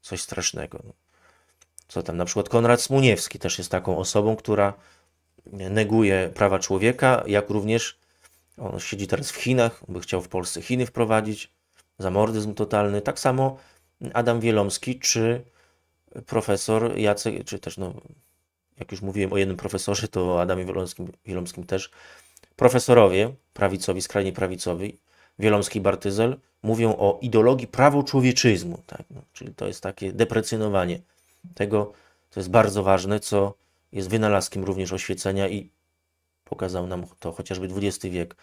Speaker 1: coś strasznego. Co tam, na przykład Konrad Smuniewski też jest taką osobą, która neguje prawa człowieka, jak również on siedzi teraz w Chinach, by chciał w Polsce Chiny wprowadzić, zamordyzm totalny. Tak samo Adam Wielomski czy profesor Jacek, czy też, no, jak już mówiłem o jednym profesorze, to o Adamie Wielomskim, Wielomskim też, profesorowie prawicowi, skrajnie prawicowi, Wielomski Bartyzel, mówią o ideologii prawoczłowieczyzmu, tak? No, czyli to jest takie deprecjonowanie tego, co jest bardzo ważne, co jest wynalazkiem również oświecenia i pokazał nam to chociażby XX wiek,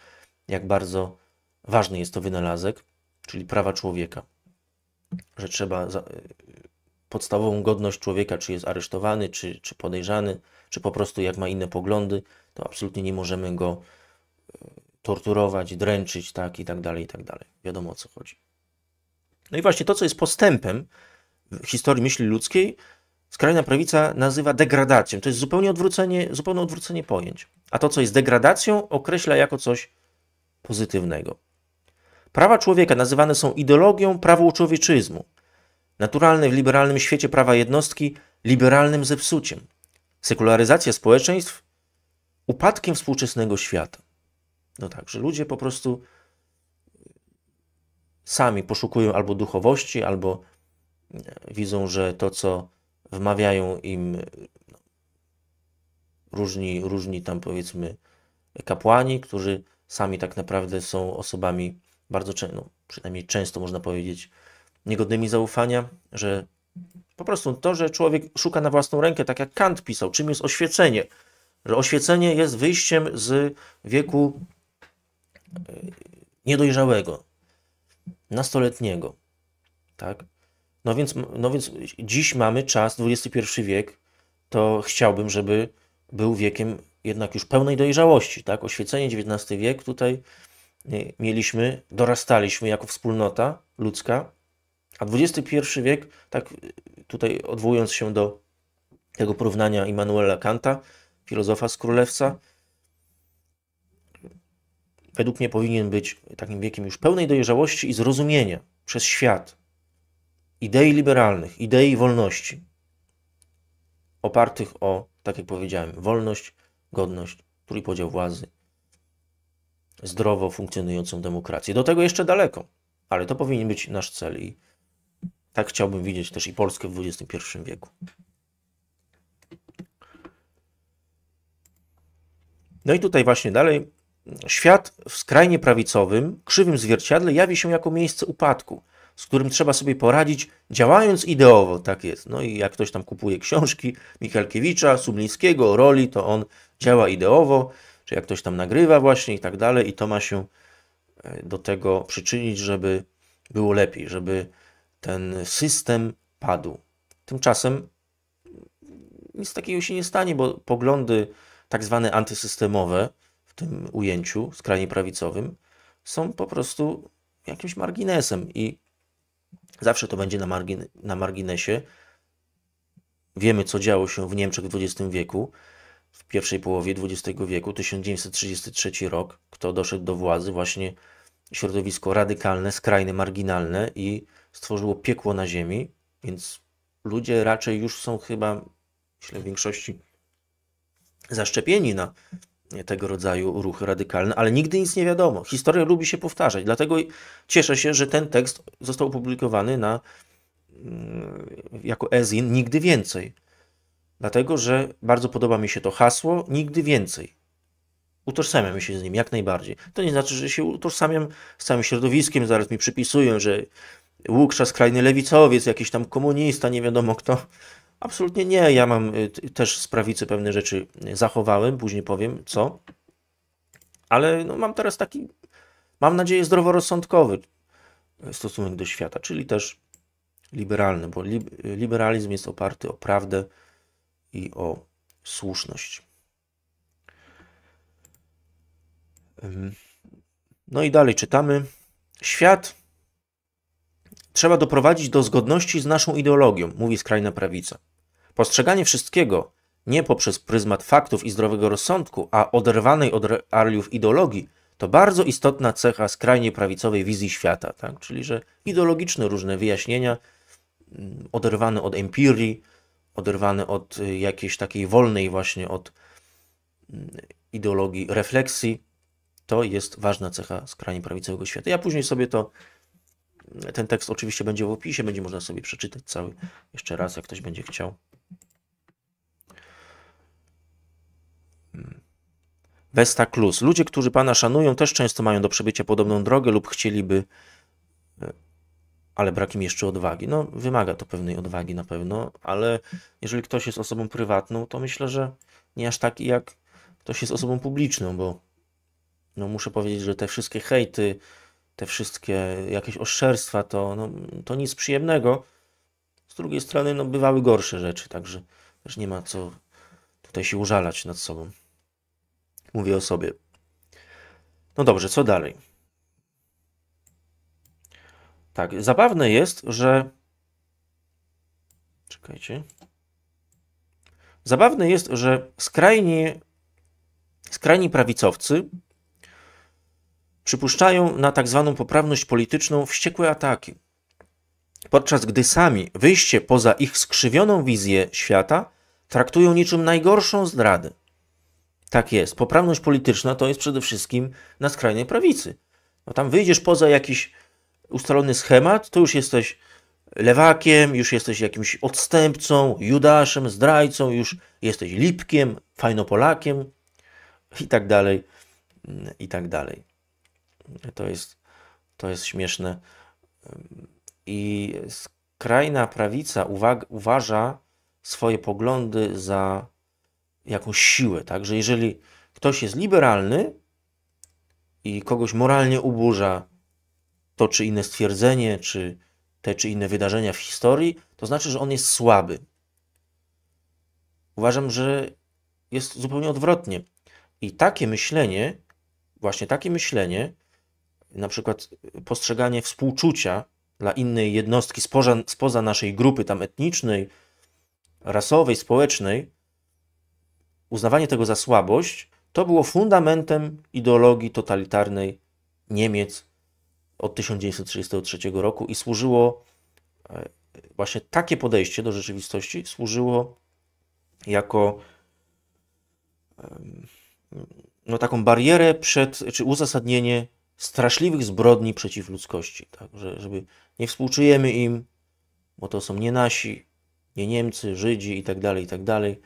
Speaker 1: jak bardzo ważny jest to wynalazek, czyli prawa człowieka, że trzeba za, podstawową godność człowieka, czy jest aresztowany, czy, czy podejrzany, czy po prostu jak ma inne poglądy, to absolutnie nie możemy go e, torturować, dręczyć, tak i tak dalej, i tak dalej. Wiadomo o co chodzi. No i właśnie to, co jest postępem historii myśli ludzkiej skrajna prawica nazywa degradacją. To jest zupełnie odwrócenie, zupełne odwrócenie pojęć. A to, co jest degradacją, określa jako coś pozytywnego. Prawa człowieka nazywane są ideologią prawoczłowieczyzmu, naturalne w liberalnym świecie prawa jednostki liberalnym zepsuciem, sekularyzacja społeczeństw upadkiem współczesnego świata. No tak, że ludzie po prostu sami poszukują albo duchowości, albo widzą, że to, co wmawiają im no, różni, różni tam powiedzmy kapłani, którzy sami tak naprawdę są osobami bardzo często, no, przynajmniej często można powiedzieć, niegodnymi zaufania, że po prostu to, że człowiek szuka na własną rękę, tak jak Kant pisał, czym jest oświecenie, że oświecenie jest wyjściem z wieku e, niedojrzałego, nastoletniego, tak? No więc, no więc dziś mamy czas, XXI wiek, to chciałbym, żeby był wiekiem jednak już pełnej dojrzałości, tak? Oświecenie XIX wiek tutaj e, mieliśmy, dorastaliśmy jako wspólnota ludzka, a XXI wiek, tak e, tutaj odwołując się do tego porównania Immanuela Kanta, filozofa z królewca, według mnie powinien być takim wiekiem już pełnej dojrzałości i zrozumienia przez świat, idei liberalnych, idei wolności, opartych o, tak jak powiedziałem, wolność, godność, trójpodział władzy, zdrowo funkcjonującą demokrację. Do tego jeszcze daleko, ale to powinien być nasz cel i tak chciałbym widzieć też i Polskę w XXI wieku. No i tutaj właśnie dalej. Świat w skrajnie prawicowym, krzywym zwierciadle jawi się jako miejsce upadku – z którym trzeba sobie poradzić, działając ideowo, tak jest. No i jak ktoś tam kupuje książki Michalkiewicza, Sublińskiego, Roli, to on działa ideowo, czy jak ktoś tam nagrywa właśnie i tak dalej i to ma się e, do tego przyczynić, żeby było lepiej, żeby ten system padł. Tymczasem nic takiego się nie stanie, bo poglądy tak zwane antysystemowe w tym ujęciu skrajnie prawicowym są po prostu jakimś marginesem i Zawsze to będzie na, margin na marginesie. Wiemy, co działo się w Niemczech w XX wieku, w pierwszej połowie XX wieku, 1933 rok, kto doszedł do władzy, właśnie środowisko radykalne, skrajne, marginalne i stworzyło piekło na ziemi, więc ludzie raczej już są chyba, myślę, w większości zaszczepieni na tego rodzaju ruchy radykalne, ale nigdy nic nie wiadomo. Historia lubi się powtarzać, dlatego cieszę się, że ten tekst został opublikowany na, mm, jako ezin Nigdy Więcej. Dlatego, że bardzo podoba mi się to hasło Nigdy Więcej. Utożsamiam się z nim jak najbardziej. To nie znaczy, że się utożsamiam z całym środowiskiem, zaraz mi przypisują, że Łukasz skrajny lewicowiec, jakiś tam komunista, nie wiadomo kto. Absolutnie nie. Ja mam y, też z prawicy pewne rzeczy y, zachowałem, później powiem co. Ale no, mam teraz taki, mam nadzieję, zdroworozsądkowy y, stosunek do świata, czyli też liberalny, bo liberalizm jest oparty o prawdę i o słuszność. No i dalej czytamy. Świat Trzeba doprowadzić do zgodności z naszą ideologią, mówi skrajna prawica. Postrzeganie wszystkiego nie poprzez pryzmat faktów i zdrowego rozsądku, a oderwanej od realiów ideologii, to bardzo istotna cecha skrajnie prawicowej wizji świata, tak? czyli że ideologiczne różne wyjaśnienia, mm, oderwane od empirii, oderwane od y, jakiejś takiej wolnej właśnie od mm, ideologii refleksji, to jest ważna cecha skrajnie prawicowego świata. Ja później sobie to ten tekst oczywiście będzie w opisie, będzie można sobie przeczytać cały jeszcze raz, jak ktoś będzie chciał. Vesta Klus. Ludzie, którzy Pana szanują, też często mają do przebycia podobną drogę lub chcieliby, e, ale brak im jeszcze odwagi. No, wymaga to pewnej odwagi na pewno, ale jeżeli ktoś jest osobą prywatną, to myślę, że nie aż taki jak ktoś jest osobą publiczną, bo no, muszę powiedzieć, że te wszystkie hejty, te wszystkie jakieś oszczerstwa, to, no, to nic przyjemnego. Z drugiej strony, no, bywały gorsze rzeczy, także też nie ma co tutaj się użalać nad sobą. Mówię o sobie. No dobrze, co dalej? Tak, zabawne jest, że. Czekajcie. Zabawne jest, że skrajnie, skrajni prawicowcy przypuszczają na tzw. Tak poprawność polityczną wściekłe ataki, podczas gdy sami wyjście poza ich skrzywioną wizję świata traktują niczym najgorszą zdradę. Tak jest. Poprawność polityczna to jest przede wszystkim na skrajnej prawicy. No tam wyjdziesz poza jakiś ustalony schemat, to już jesteś lewakiem, już jesteś jakimś odstępcą, judaszem, zdrajcą, już jesteś lipkiem, fajnopolakiem i tak dalej, i tak dalej. To jest, to jest śmieszne. I skrajna prawica uwaga, uważa swoje poglądy za jakąś siłę. Także jeżeli ktoś jest liberalny i kogoś moralnie uburza to czy inne stwierdzenie, czy te czy inne wydarzenia w historii, to znaczy, że on jest słaby. Uważam, że jest zupełnie odwrotnie. I takie myślenie, właśnie takie myślenie, na przykład postrzeganie współczucia dla innej jednostki spoza, spoza naszej grupy tam etnicznej, rasowej, społecznej, uznawanie tego za słabość, to było fundamentem ideologii totalitarnej Niemiec od 1933 roku i służyło e, właśnie takie podejście do rzeczywistości służyło jako no, taką barierę przed, czy uzasadnienie straszliwych zbrodni przeciw ludzkości. Tak? Że, żeby nie współczujemy im, bo to są nie nasi, nie Niemcy, Żydzi i tak dalej, i tak dalej.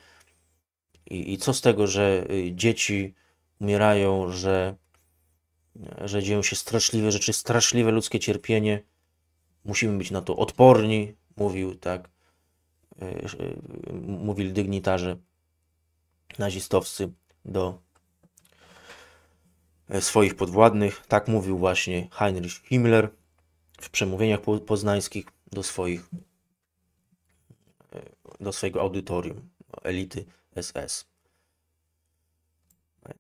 Speaker 1: I, co z tego, że y, dzieci umierają, że, że dzieją się straszliwe rzeczy, straszliwe ludzkie cierpienie. Musimy być na to odporni, mówił, tak, y, y, mówili dygnitarze nazistowscy do E, swoich podwładnych. Tak mówił właśnie Heinrich Himmler w przemówieniach poznańskich do swoich e, do swojego audytorium elity SS.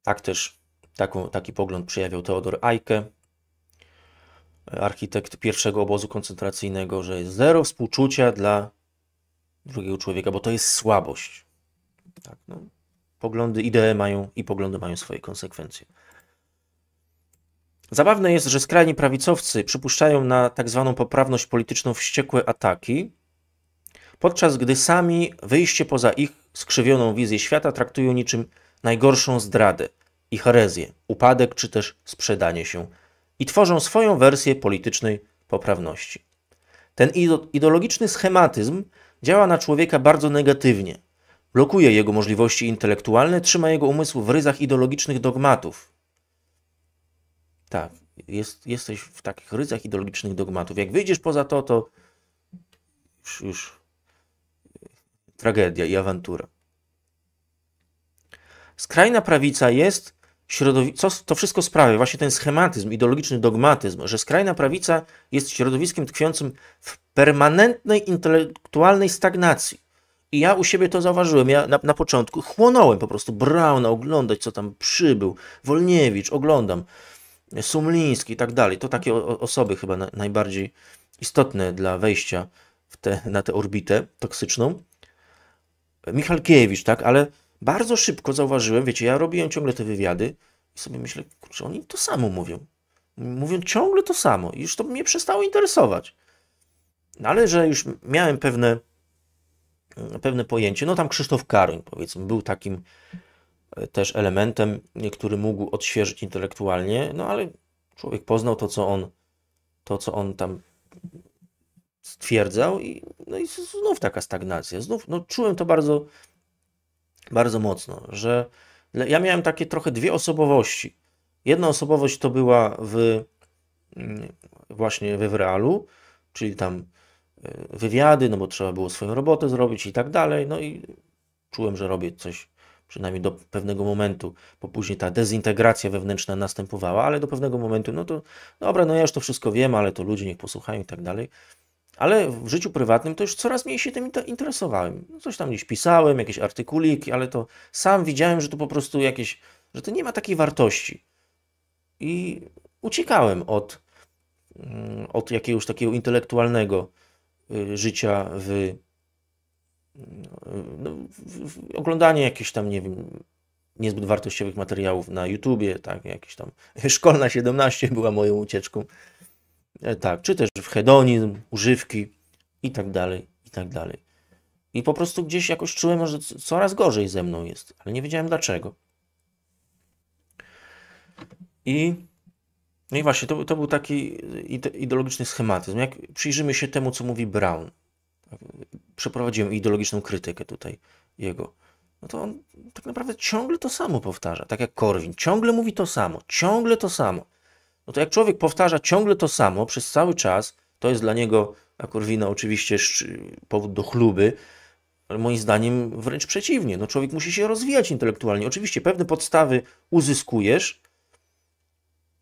Speaker 1: Tak też taką, taki pogląd przejawiał Theodor Eike, architekt pierwszego obozu koncentracyjnego, że jest zero współczucia dla drugiego człowieka, bo to jest słabość. Tak, no. Poglądy, idee mają i poglądy mają swoje konsekwencje. Zabawne jest, że skrajni prawicowcy przypuszczają na tzw. Tak poprawność polityczną wściekłe ataki, podczas gdy sami wyjście poza ich skrzywioną wizję świata traktują niczym najgorszą zdradę i herezję, upadek czy też sprzedanie się i tworzą swoją wersję politycznej poprawności. Ten ideologiczny schematyzm działa na człowieka bardzo negatywnie. Blokuje jego możliwości intelektualne, trzyma jego umysł w ryzach ideologicznych dogmatów, tak, jest, jesteś w takich rydzach ideologicznych dogmatów. Jak wyjdziesz poza to, to już, już e, tragedia i awantura. Skrajna prawica jest środowiskiem, to wszystko sprawia, właśnie ten schematyzm, ideologiczny dogmatyzm, że skrajna prawica jest środowiskiem tkwiącym w permanentnej intelektualnej stagnacji. I ja u siebie to zauważyłem. Ja na, na początku chłonąłem po prostu Brauna oglądać, co tam przybył. Wolniewicz, oglądam. Sumliński i tak dalej. To takie osoby chyba najbardziej istotne dla wejścia te, na tę orbitę toksyczną. Michalkiewicz, tak, ale bardzo szybko zauważyłem, wiecie, ja robiłem ciągle te wywiady i sobie myślę, kurczę, oni to samo mówią. Mówią ciągle to samo i już to mnie przestało interesować. No ale że już miałem pewne, mm, pewne pojęcie, no tam Krzysztof Karoń, powiedzmy, był takim E, też elementem, który mógł odświeżyć intelektualnie, no ale człowiek poznał to, co on, to, co on tam stwierdzał i, no i znów taka stagnacja. Znów, no, czułem to bardzo, bardzo mocno, że ja miałem takie trochę dwie osobowości. Jedna osobowość to była w, mm, właśnie w realu, czyli tam e, wywiady, no bo trzeba było swoją robotę zrobić i tak dalej, no i czułem, że robię coś przynajmniej do pewnego momentu, bo później ta dezintegracja wewnętrzna następowała, ale do pewnego momentu, no to no dobra, no ja już to wszystko wiem, ale to ludzie niech posłuchają i tak dalej. Ale w życiu prywatnym to już coraz mniej się tym interesowałem. No coś tam gdzieś pisałem, jakieś artykuliki, ale to sam widziałem, że to po prostu jakieś, że to nie ma takiej wartości. I uciekałem od, mm, od jakiegoś takiego intelektualnego y, życia w no, no oglądanie jakichś tam, nie wiem, niezbyt wartościowych materiałów na YouTubie, tak, jakieś tam [laughs] Szkolna 17 była moją ucieczką, e, tak, czy też w hedonizm, używki i tak dalej, i tak dalej. I po prostu gdzieś jakoś czułem, że coraz gorzej ze mną jest, ale nie wiedziałem dlaczego. I no i właśnie, to, to był taki ideologiczny schematyzm. Jak przyjrzymy się temu, co mówi Brown. Tak, przeprowadziłem ideologiczną krytykę tutaj jego, no to on tak naprawdę ciągle to samo powtarza, tak jak Korwin, ciągle mówi to samo, ciągle to samo. No to jak człowiek powtarza ciągle to samo przez cały czas, to jest dla niego, a Korwina oczywiście powód do chluby, ale moim zdaniem wręcz przeciwnie. No człowiek musi się rozwijać intelektualnie. Oczywiście pewne podstawy uzyskujesz,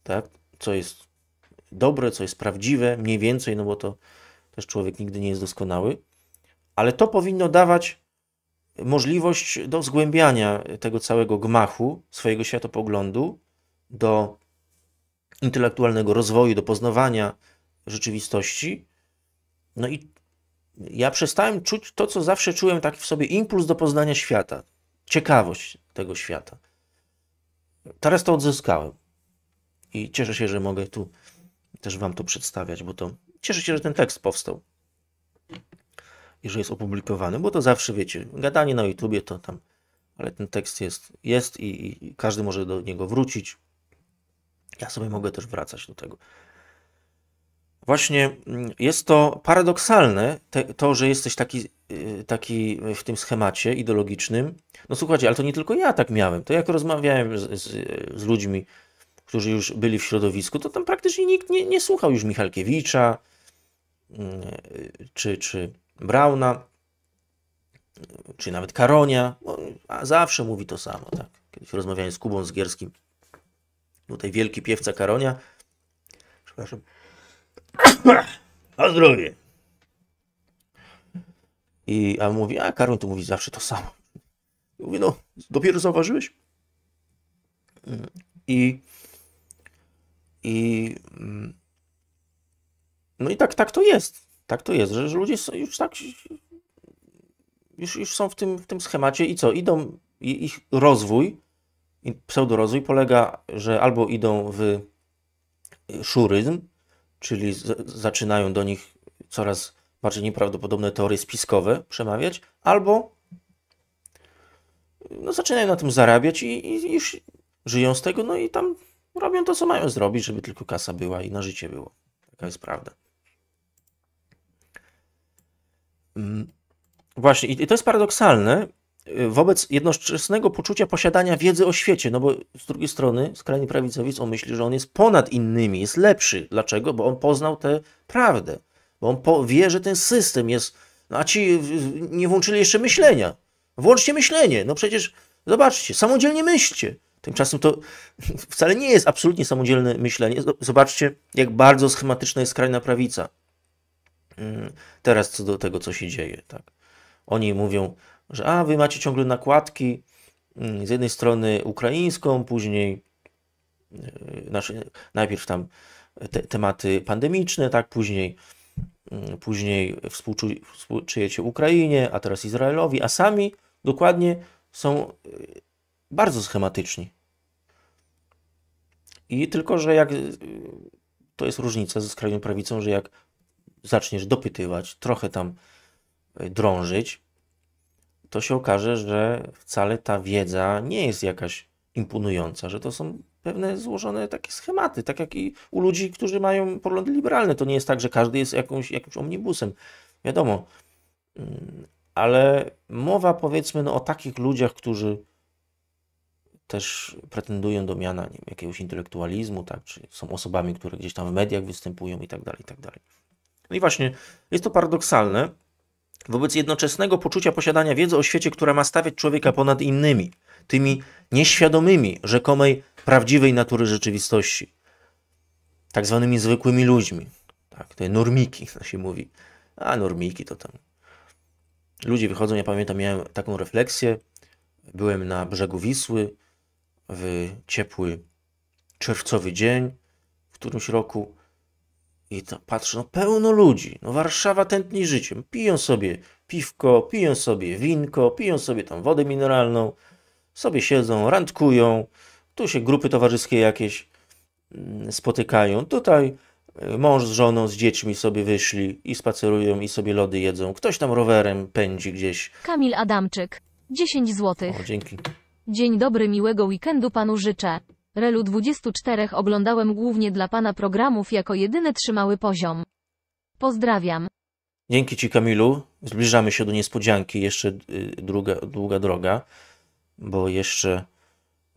Speaker 1: tak, co jest dobre, co jest prawdziwe, mniej więcej, no bo to też człowiek nigdy nie jest doskonały, ale to powinno dawać możliwość do zgłębiania tego całego gmachu swojego światopoglądu, do intelektualnego rozwoju, do poznawania rzeczywistości. No i ja przestałem czuć to, co zawsze czułem taki w sobie impuls do poznania świata, ciekawość tego świata. Teraz to odzyskałem i cieszę się, że mogę tu też Wam to przedstawiać, bo to cieszę się, że ten tekst powstał jeżeli jest opublikowany, bo to zawsze wiecie, gadanie na YouTubie to tam, ale ten tekst jest, jest i, i każdy może do niego wrócić. Ja sobie mogę też wracać do tego. Właśnie mm, jest to paradoksalne, te, to, że jesteś taki, y, taki w tym schemacie ideologicznym. No słuchajcie, ale to nie tylko ja tak miałem. To jak rozmawiałem z, z, z ludźmi, którzy już byli w środowisku, to tam praktycznie nikt nie, nie słuchał już Michalkiewicza, mm, y, czy, czy Brauna, czy nawet Karonia, a zawsze mówi to samo, tak. Kiedyś rozmawiałem z Kubą Zgierskim, tutaj wielki piewca Karonia, przepraszam, a zdrowie. I a mówi, a Karol to mówi zawsze to samo. I no, dopiero zauważyłeś? I i mm, no i tak, tak to jest. Tak to jest, że ludzie już tak już, już są w tym, w tym schemacie i co? Idą, ich rozwój, pseudorozwój polega, że albo idą w y, szuryzm, czyli z, zaczynają do nich coraz bardziej nieprawdopodobne teorie spiskowe przemawiać, albo y, no, zaczynają na tym zarabiać i, i już żyją z tego, no i tam robią to, co mają zrobić, żeby tylko kasa była i na życie było. Taka jest prawda. Mm, właśnie, i to jest paradoksalne y, wobec jednoczesnego poczucia posiadania wiedzy o świecie, no bo z drugiej strony skrajny prawicowiec on myśli, że on jest ponad innymi, jest lepszy. Dlaczego? Bo on poznał tę prawdę, bo on wie, że ten system jest, no a ci nie włączyli jeszcze myślenia. Włączcie myślenie, no przecież zobaczcie, samodzielnie myślcie. Tymczasem to [laughs] wcale nie jest absolutnie samodzielne myślenie. Zobaczcie, jak bardzo schematyczna jest skrajna prawica. Y, teraz co do tego, co się dzieje. Tak? Oni mówią, że a wy macie ciągle nakładki mm, z jednej strony ukraińską, później y, nasze, najpierw tam te, tematy pandemiczne, tak, później, mm, później współczu, współczujecie Ukrainie, a teraz Izraelowi, a sami dokładnie są y, bardzo schematyczni. I tylko, że jak to jest różnica ze skrajną prawicą, że jak zaczniesz dopytywać, trochę tam e, drążyć, to się okaże, że wcale ta wiedza nie jest jakaś imponująca, że to są pewne złożone takie schematy, tak jak i u ludzi, którzy mają poglądy liberalne. To nie jest tak, że każdy jest jakąś, jakimś omnibusem, wiadomo. Mm, ale mowa powiedzmy no, o takich ludziach, którzy też pretendują do miana nie wiem, jakiegoś intelektualizmu, tak, czy są osobami, które gdzieś tam w mediach występują i tak dalej, i tak dalej. No i właśnie, jest to paradoksalne wobec jednoczesnego poczucia posiadania wiedzy o świecie, która ma stawiać człowieka ponad innymi, tymi nieświadomymi rzekomej prawdziwej natury rzeczywistości, tak zwanymi zwykłymi ludźmi. Tak, te normiki, to się mówi. A normiki to tam. Ludzie wychodzą, ja pamiętam, miałem taką refleksję. Byłem na brzegu Wisły w ciepły czerwcowy dzień w którymś roku i tam patrzę, no pełno ludzi. No Warszawa tętni życiem. Piją sobie piwko, piją sobie winko, piją sobie tam wodę mineralną, sobie siedzą, randkują. Tu się grupy towarzyskie jakieś mm, spotykają. Tutaj e, mąż z żoną, z dziećmi sobie wyszli i spacerują i sobie lody jedzą. Ktoś tam rowerem pędzi gdzieś. Kamil Adamczyk, 10 zł. O, dzięki. Dzień dobry, miłego weekendu panu życzę. Relu 24 oglądałem głównie dla Pana programów jako jedyny trzymały poziom. Pozdrawiam. Dzięki Ci, Kamilu. Zbliżamy się do niespodzianki. Jeszcze y, druga, długa droga, bo jeszcze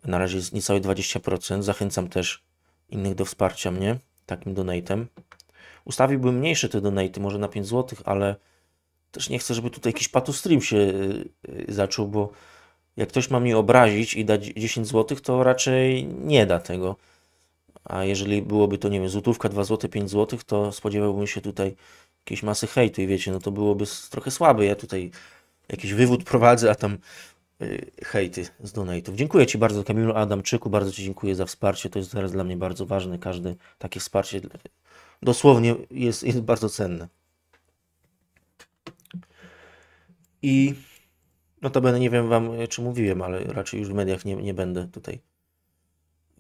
Speaker 1: na razie jest niecałe 20%. Zachęcam też innych do wsparcia mnie takim donatem. Ustawiłbym mniejsze te donaty, może na 5 zł, ale też nie chcę, żeby tutaj jakiś patostream się y, y, zaczął, bo jak ktoś ma mi obrazić i dać 10 zł, to raczej nie da tego. A jeżeli byłoby to, nie wiem, złotówka, 2 zł, 5 zł, to spodziewałbym się tutaj jakiejś masy hejtu i wiecie, no to byłoby trochę słabe. Ja tutaj jakiś wywód prowadzę, a tam y, hejty z donate'ów. Dziękuję Ci bardzo Kamilu Adamczyku, bardzo Ci dziękuję za wsparcie, to jest teraz dla mnie bardzo ważne, każde takie wsparcie dosłownie jest, jest bardzo cenne. I no to będę, nie wiem wam, e, czy mówiłem, ale raczej już w mediach nie, nie będę tutaj.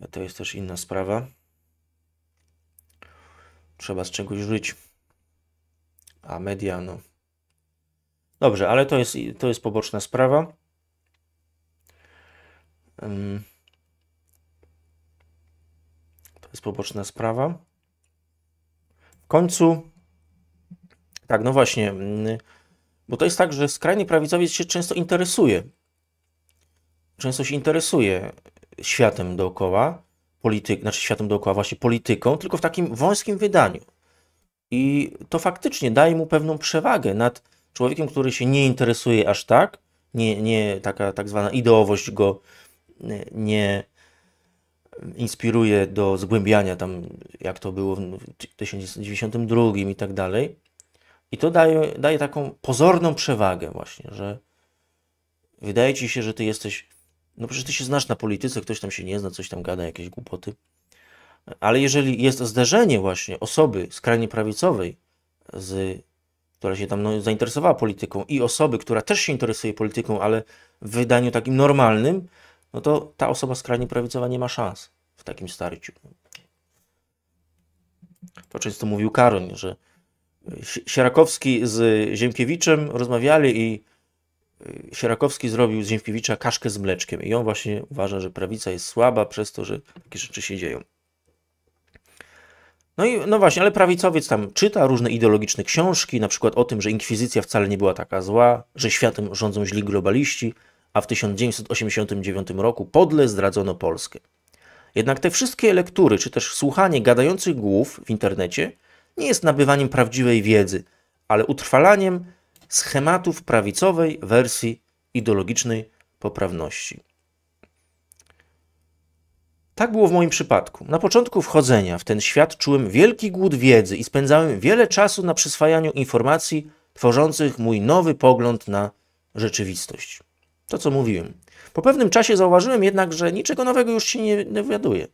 Speaker 1: E, to jest też inna sprawa. Trzeba z czegoś żyć. A media, no. Dobrze, ale to jest, to jest poboczna sprawa. To jest poboczna sprawa. W końcu, tak, no właśnie. Mm, bo to jest tak, że skrajny prawicowiec się często interesuje. Często się interesuje światem dookoła, polityk, znaczy światem dookoła, właśnie polityką, tylko w takim wąskim wydaniu. I to faktycznie daje mu pewną przewagę nad człowiekiem, który się nie interesuje aż tak, nie, nie taka tak zwana ideowość go nie inspiruje do zgłębiania tam, jak to było w 1992 i tak dalej. I to daje, daje taką pozorną przewagę właśnie, że wydaje ci się, że ty jesteś, no przecież ty się znasz na polityce, ktoś tam się nie zna, coś tam gada, jakieś głupoty. Ale jeżeli jest zderzenie właśnie osoby skrajnie prawicowej, z, która się tam no, zainteresowała polityką i osoby, która też się interesuje polityką, ale w wydaniu takim normalnym, no to ta osoba skrajnie prawicowa nie ma szans w takim starciu. To często mówił Karol, że Sierakowski z Ziemkiewiczem rozmawiali i y, Sierakowski zrobił z Ziemkiewicza kaszkę z mleczkiem i on właśnie uważa, że prawica jest słaba przez to, że takie rzeczy się dzieją. No i no właśnie, ale prawicowiec tam czyta różne ideologiczne książki, na przykład o tym, że inkwizycja wcale nie była taka zła, że światem rządzą źli globaliści, a w 1989 roku podle zdradzono Polskę. Jednak te wszystkie lektury, czy też słuchanie gadających głów w internecie nie jest nabywaniem prawdziwej wiedzy, ale utrwalaniem schematów prawicowej wersji ideologicznej poprawności. Tak było w moim przypadku. Na początku wchodzenia w ten świat czułem wielki głód wiedzy i spędzałem wiele czasu na przyswajaniu informacji tworzących mój nowy pogląd na rzeczywistość. To, co mówiłem. Po pewnym czasie zauważyłem jednak, że niczego nowego już się nie dowiaduję.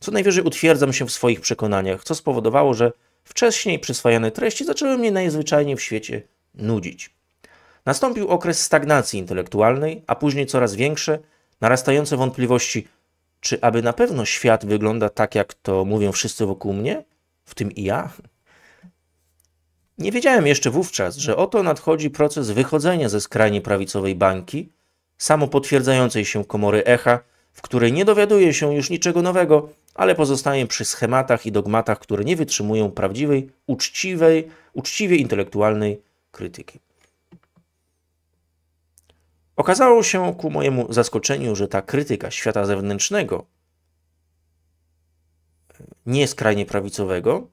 Speaker 1: Co najwyżej utwierdzam się w swoich przekonaniach, co spowodowało, że wcześniej przyswajane treści zaczęły mnie najzwyczajniej w świecie nudzić. Nastąpił okres stagnacji intelektualnej, a później coraz większe, narastające wątpliwości, czy aby na pewno świat wygląda tak, jak to mówią wszyscy wokół mnie, w tym i ja? Nie wiedziałem jeszcze wówczas, że oto nadchodzi proces wychodzenia ze skrajnie prawicowej bańki, samopotwierdzającej się komory echa, w której nie dowiaduje się już niczego nowego, ale pozostaję przy schematach i dogmatach, które nie wytrzymują prawdziwej, uczciwej, uczciwie intelektualnej krytyki. Okazało się ku mojemu zaskoczeniu, że ta krytyka świata zewnętrznego, e, nie skrajnie prawicowego,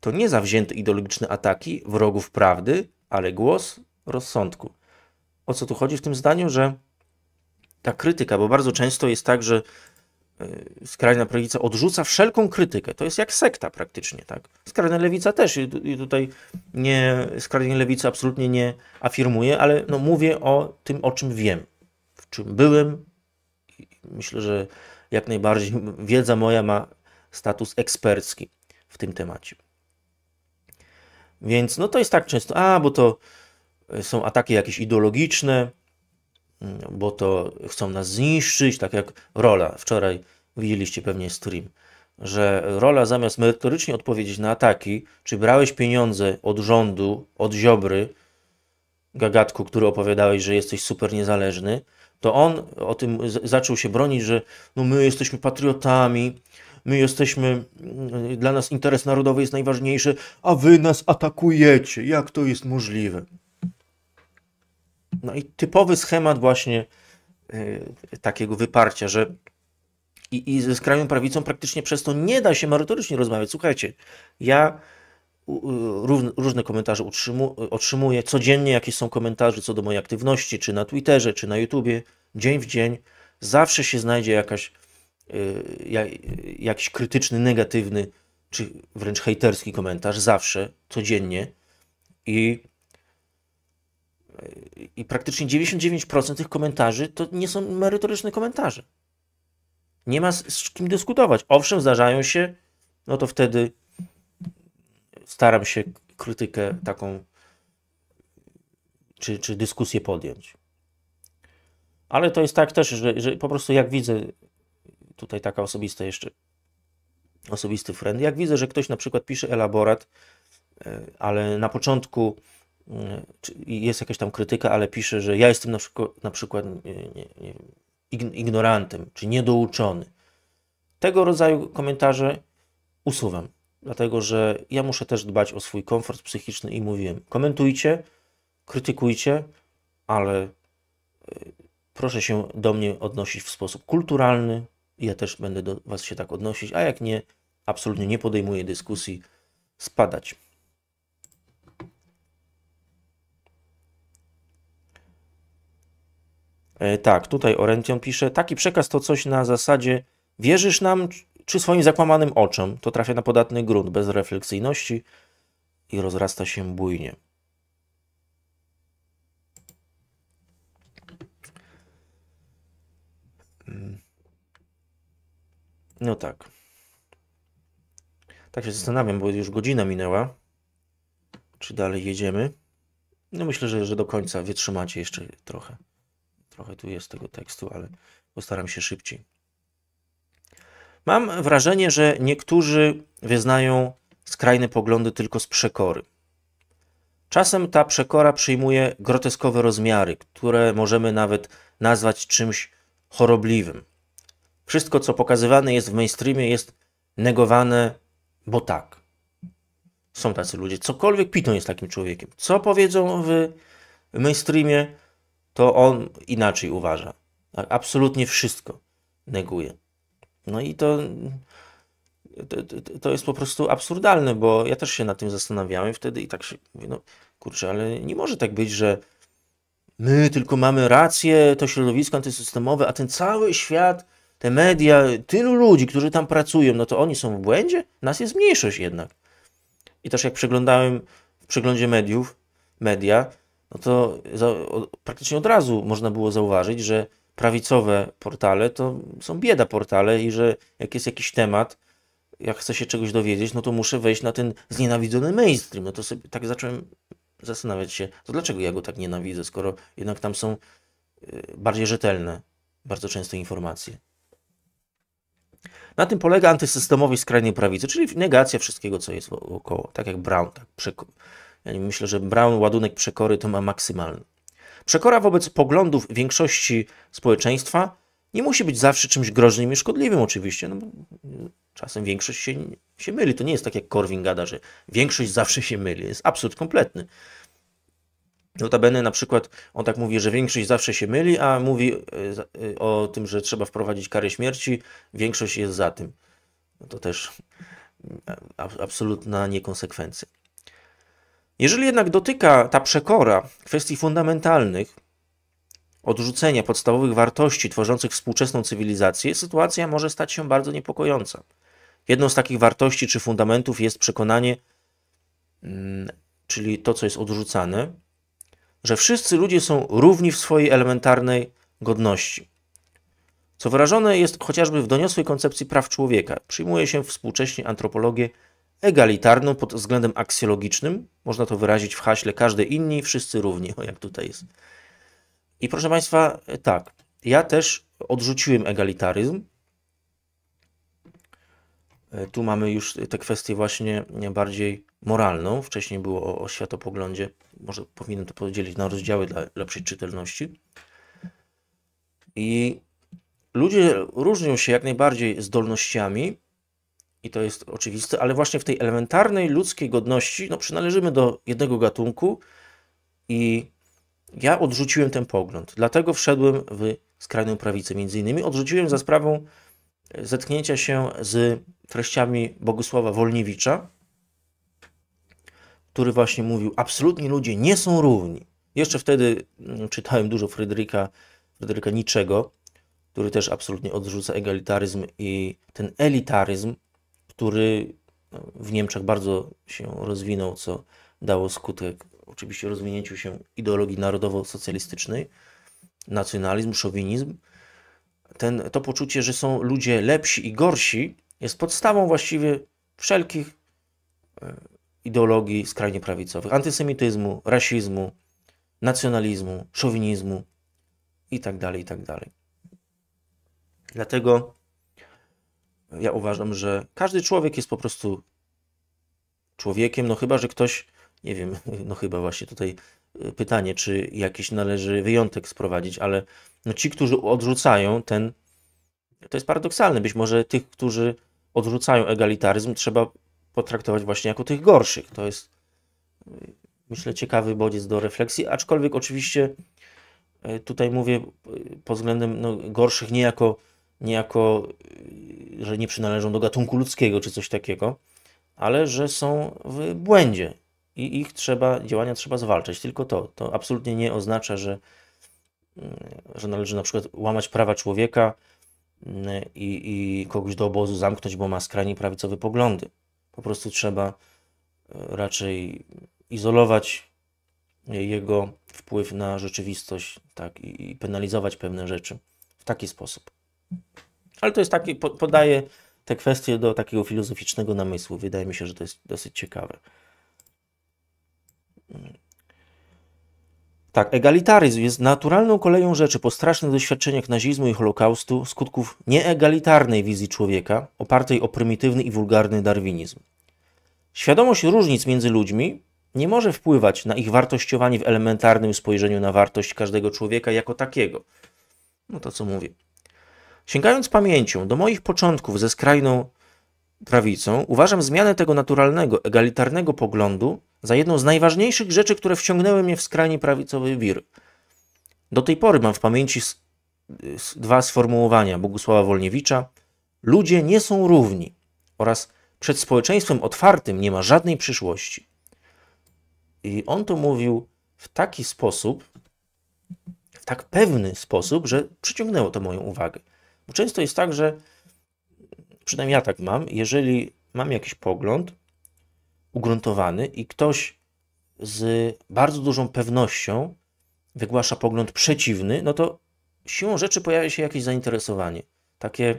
Speaker 1: to nie zawzięte ideologiczne ataki wrogów prawdy, ale głos rozsądku. O co tu chodzi w tym zdaniu, że ta krytyka, bo bardzo często jest tak, że Y, skrajna prawica odrzuca wszelką krytykę. To jest jak sekta praktycznie, tak? Skrajna lewica też i tutaj nie, skrajna lewica absolutnie nie afirmuje, ale no mówię o tym, o czym wiem, w czym byłem. Myślę, że jak najbardziej wiedza moja ma status ekspercki w tym temacie. Więc no to jest tak często, a bo to są ataki jakieś ideologiczne, Mm, bo to chcą nas zniszczyć, tak jak rola. Wczoraj widzieliście pewnie stream, że rola zamiast merytorycznie odpowiedzieć na ataki, czy brałeś pieniądze od rządu, od Ziobry, gagatku, który opowiadałeś, że jesteś super niezależny, to on o tym zaczął się bronić, że no my jesteśmy patriotami, my jesteśmy, mm, dla nas interes narodowy jest najważniejszy, a wy nas atakujecie. Jak to jest możliwe? No i typowy schemat właśnie y, takiego wyparcia, że i, i ze skrajną prawicą praktycznie przez to nie da się merytorycznie rozmawiać. Słuchajcie, ja różne komentarze otrzymuję codziennie, jakieś są komentarze co do mojej aktywności, czy na Twitterze, czy na YouTubie, dzień w dzień. Zawsze się znajdzie jakaś, y, jakiś krytyczny, negatywny, czy wręcz hejterski komentarz, zawsze, codziennie. I i praktycznie 99% tych komentarzy to nie są merytoryczne komentarze. Nie ma z, z kim dyskutować. Owszem, zdarzają się, no to wtedy staram się krytykę taką czy, czy dyskusję podjąć. Ale to jest tak też, że, że po prostu jak widzę, tutaj taka osobista jeszcze, osobisty friend, jak widzę, że ktoś na przykład pisze elaborat, e, ale na początku jest jakaś tam krytyka, ale pisze, że ja jestem na przykład, na przykład nie, nie, ignorantem, czy niedouczony. Tego rodzaju komentarze usuwam, dlatego że ja muszę też dbać o swój komfort psychiczny i mówiłem, komentujcie, krytykujcie, ale e, proszę się do mnie odnosić w sposób kulturalny. Ja też będę do Was się tak odnosić, a jak nie, absolutnie nie podejmuję dyskusji, spadać. E, tak, tutaj Orention pisze, taki przekaz to coś na zasadzie wierzysz nam czy swoim zakłamanym oczem. To trafia na podatny grunt bez refleksyjności i rozrasta się bujnie. Mm. No tak. Tak się zastanawiam, bo już godzina minęła. Czy dalej jedziemy? No myślę, że, że do końca wytrzymacie jeszcze trochę. Trochę tu jest tego tekstu, ale postaram się szybciej. Mam wrażenie, że niektórzy wyznają skrajne poglądy tylko z przekory. Czasem ta przekora przyjmuje groteskowe rozmiary, które możemy nawet nazwać czymś chorobliwym. Wszystko, co pokazywane jest w mainstreamie, jest negowane, bo tak. Są tacy ludzie. Cokolwiek Piton jest takim człowiekiem. Co powiedzą w mainstreamie, to on inaczej uważa. Tak, absolutnie wszystko neguje. No i to, to, to, jest po prostu absurdalne, bo ja też się nad tym zastanawiałem wtedy i tak się mówię, no kurczę, ale nie może tak być, że my tylko mamy rację, to środowisko antysystemowe, a ten cały świat, te media, tylu ludzi, którzy tam pracują, no to oni są w błędzie? Nas jest mniejszość jednak. I też jak przeglądałem w przeglądzie mediów, media, no to za, o, praktycznie od razu można było zauważyć, że prawicowe portale to są bieda portale i że jak jest jakiś temat, jak chcę się czegoś dowiedzieć, no to muszę wejść na ten znienawidzony mainstream. No to sobie tak zacząłem zastanawiać się, to dlaczego ja go tak nienawidzę, skoro jednak tam są y, bardziej rzetelne bardzo często informacje. Na tym polega antysystemowość skrajnej prawicy, czyli negacja wszystkiego, co jest wokoło. Tak jak Brown tak Myślę, że Brown ładunek przekory to ma maksymalny. Przekora wobec poglądów większości społeczeństwa nie musi być zawsze czymś groźnym i szkodliwym, oczywiście. No, czasem większość się, się myli. To nie jest tak, jak Corwin gada, że większość zawsze się myli. Jest absurd kompletny. Notabene na przykład on tak mówi, że większość zawsze się myli, a mówi e, e, o tym, że trzeba wprowadzić karę śmierci, większość jest za tym. No to też mm, absolutna niekonsekwencja. Jeżeli jednak dotyka ta przekora kwestii fundamentalnych, odrzucenia podstawowych wartości tworzących współczesną cywilizację, sytuacja może stać się bardzo niepokojąca. Jedną z takich wartości czy fundamentów jest przekonanie, mm, czyli to, co jest odrzucane, że wszyscy ludzie są równi w swojej elementarnej godności. Co wyrażone jest chociażby w doniosłej koncepcji praw człowieka. Przyjmuje się współcześnie antropologię egalitarną pod względem aksjologicznym. Można to wyrazić w haśle każdy inni, wszyscy równi, o jak tutaj jest. I proszę Państwa, tak, ja też odrzuciłem egalitaryzm. E, tu mamy już tę kwestię właśnie e, bardziej moralną. Wcześniej było o, o światopoglądzie. Może powinienem to podzielić na rozdziały dla lepszej czytelności. I ludzie różnią się jak najbardziej zdolnościami, i to jest oczywiste, ale właśnie w tej elementarnej ludzkiej godności, no przynależymy do jednego gatunku i ja odrzuciłem ten pogląd. Dlatego wszedłem w skrajną prawicę. Między innymi odrzuciłem za sprawą e, zetknięcia się z treściami Bogusława Wolniewicza, który właśnie mówił: Absolutnie ludzie nie są równi. Jeszcze wtedy mm, czytałem dużo Fryderyka, Fryderyka Niczego, który też absolutnie odrzuca egalitaryzm i ten elitaryzm, który no, w Niemczech bardzo się rozwinął, co dało skutek oczywiście rozwinięciu się ideologii narodowo-socjalistycznej, nacjonalizm, szowinizm. Ten, to poczucie, że są ludzie lepsi i gorsi, jest podstawą właściwie wszelkich e, ideologii skrajnie prawicowych, antysemityzmu, rasizmu, nacjonalizmu, szowinizmu itd., tak itd. Tak Dlatego ja uważam, że każdy człowiek jest po prostu człowiekiem, no chyba, że ktoś, nie wiem, [laughs] no chyba właśnie tutaj y, pytanie, czy jakiś należy wyjątek sprowadzić, ale no ci, którzy odrzucają ten, to jest paradoksalne, być może tych, którzy odrzucają egalitaryzm, trzeba potraktować właśnie jako tych gorszych. To jest, y, myślę, ciekawy bodziec do refleksji, aczkolwiek oczywiście y, tutaj mówię pod względem no, gorszych nie jako niejako, y, że nie przynależą do gatunku ludzkiego czy coś takiego, ale że są w błędzie i ich trzeba, działania trzeba zwalczać. Tylko to. To absolutnie nie oznacza, że, mm, że należy na przykład łamać prawa człowieka mm, i, i kogoś do obozu zamknąć, bo ma skrajnie prawicowe poglądy. Po prostu trzeba y, raczej izolować jego wpływ na rzeczywistość tak, i penalizować pewne rzeczy w taki sposób. Ale to jest takie, podaje te kwestie do takiego filozoficznego namysłu. Wydaje mi się, że to jest dosyć ciekawe. Tak, egalitaryzm jest naturalną koleją rzeczy po strasznych doświadczeniach nazizmu i Holokaustu, skutków nieegalitarnej wizji człowieka, opartej o prymitywny i wulgarny darwinizm. Świadomość różnic między ludźmi nie może wpływać na ich wartościowanie w elementarnym spojrzeniu na wartość każdego człowieka jako takiego. No to co mówię. Sięgając pamięcią do moich początków ze skrajną prawicą, uważam zmianę tego naturalnego, egalitarnego poglądu za jedną z najważniejszych rzeczy, które wciągnęły mnie w skrajnie prawicowy wir. Do tej pory mam w pamięci dwa sformułowania Bogusława Wolniewicza: Ludzie nie są równi oraz przed społeczeństwem otwartym nie ma żadnej przyszłości. I on to mówił w taki sposób, w tak pewny sposób, że przyciągnęło to moją uwagę. Bo często jest tak, że przynajmniej ja tak mam, jeżeli mam jakiś pogląd ugruntowany i ktoś z bardzo dużą pewnością wygłasza pogląd przeciwny, no to siłą rzeczy pojawia się jakieś zainteresowanie, takie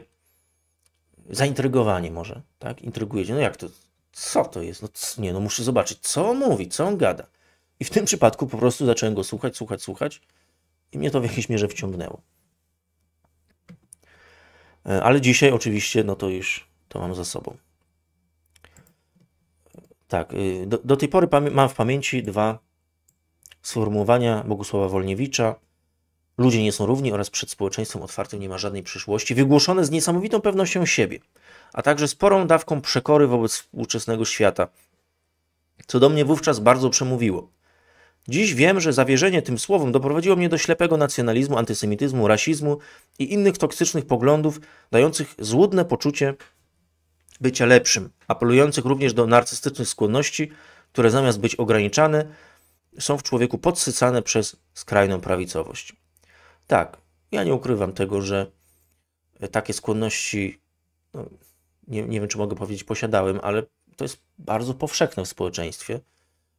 Speaker 1: zaintrygowanie może, tak? się. no jak to, co to jest? No nie, no muszę zobaczyć, co on mówi, co on gada. I w tym przypadku po prostu zacząłem go słuchać, słuchać, słuchać i mnie to w jakiejś mierze wciągnęło. E, ale dzisiaj oczywiście, no to już to mam za sobą. Tak, y, do, do tej pory mam w pamięci dwa sformułowania Bogusława Wolniewicza. Ludzie nie są równi oraz przed społeczeństwem otwartym nie ma żadnej przyszłości, wygłoszone z niesamowitą pewnością siebie, a także sporą dawką przekory wobec współczesnego świata, co do mnie wówczas bardzo przemówiło. Dziś wiem, że zawierzenie tym słowom doprowadziło mnie do ślepego nacjonalizmu, antysemityzmu, rasizmu i innych toksycznych poglądów, dających złudne poczucie bycia lepszym, apelujących również do narcystycznych skłonności, które zamiast być ograniczane, są w człowieku podsycane przez skrajną prawicowość. Tak, ja nie ukrywam tego, że takie skłonności, no, nie, nie wiem czy mogę powiedzieć, posiadałem, ale to jest bardzo powszechne w społeczeństwie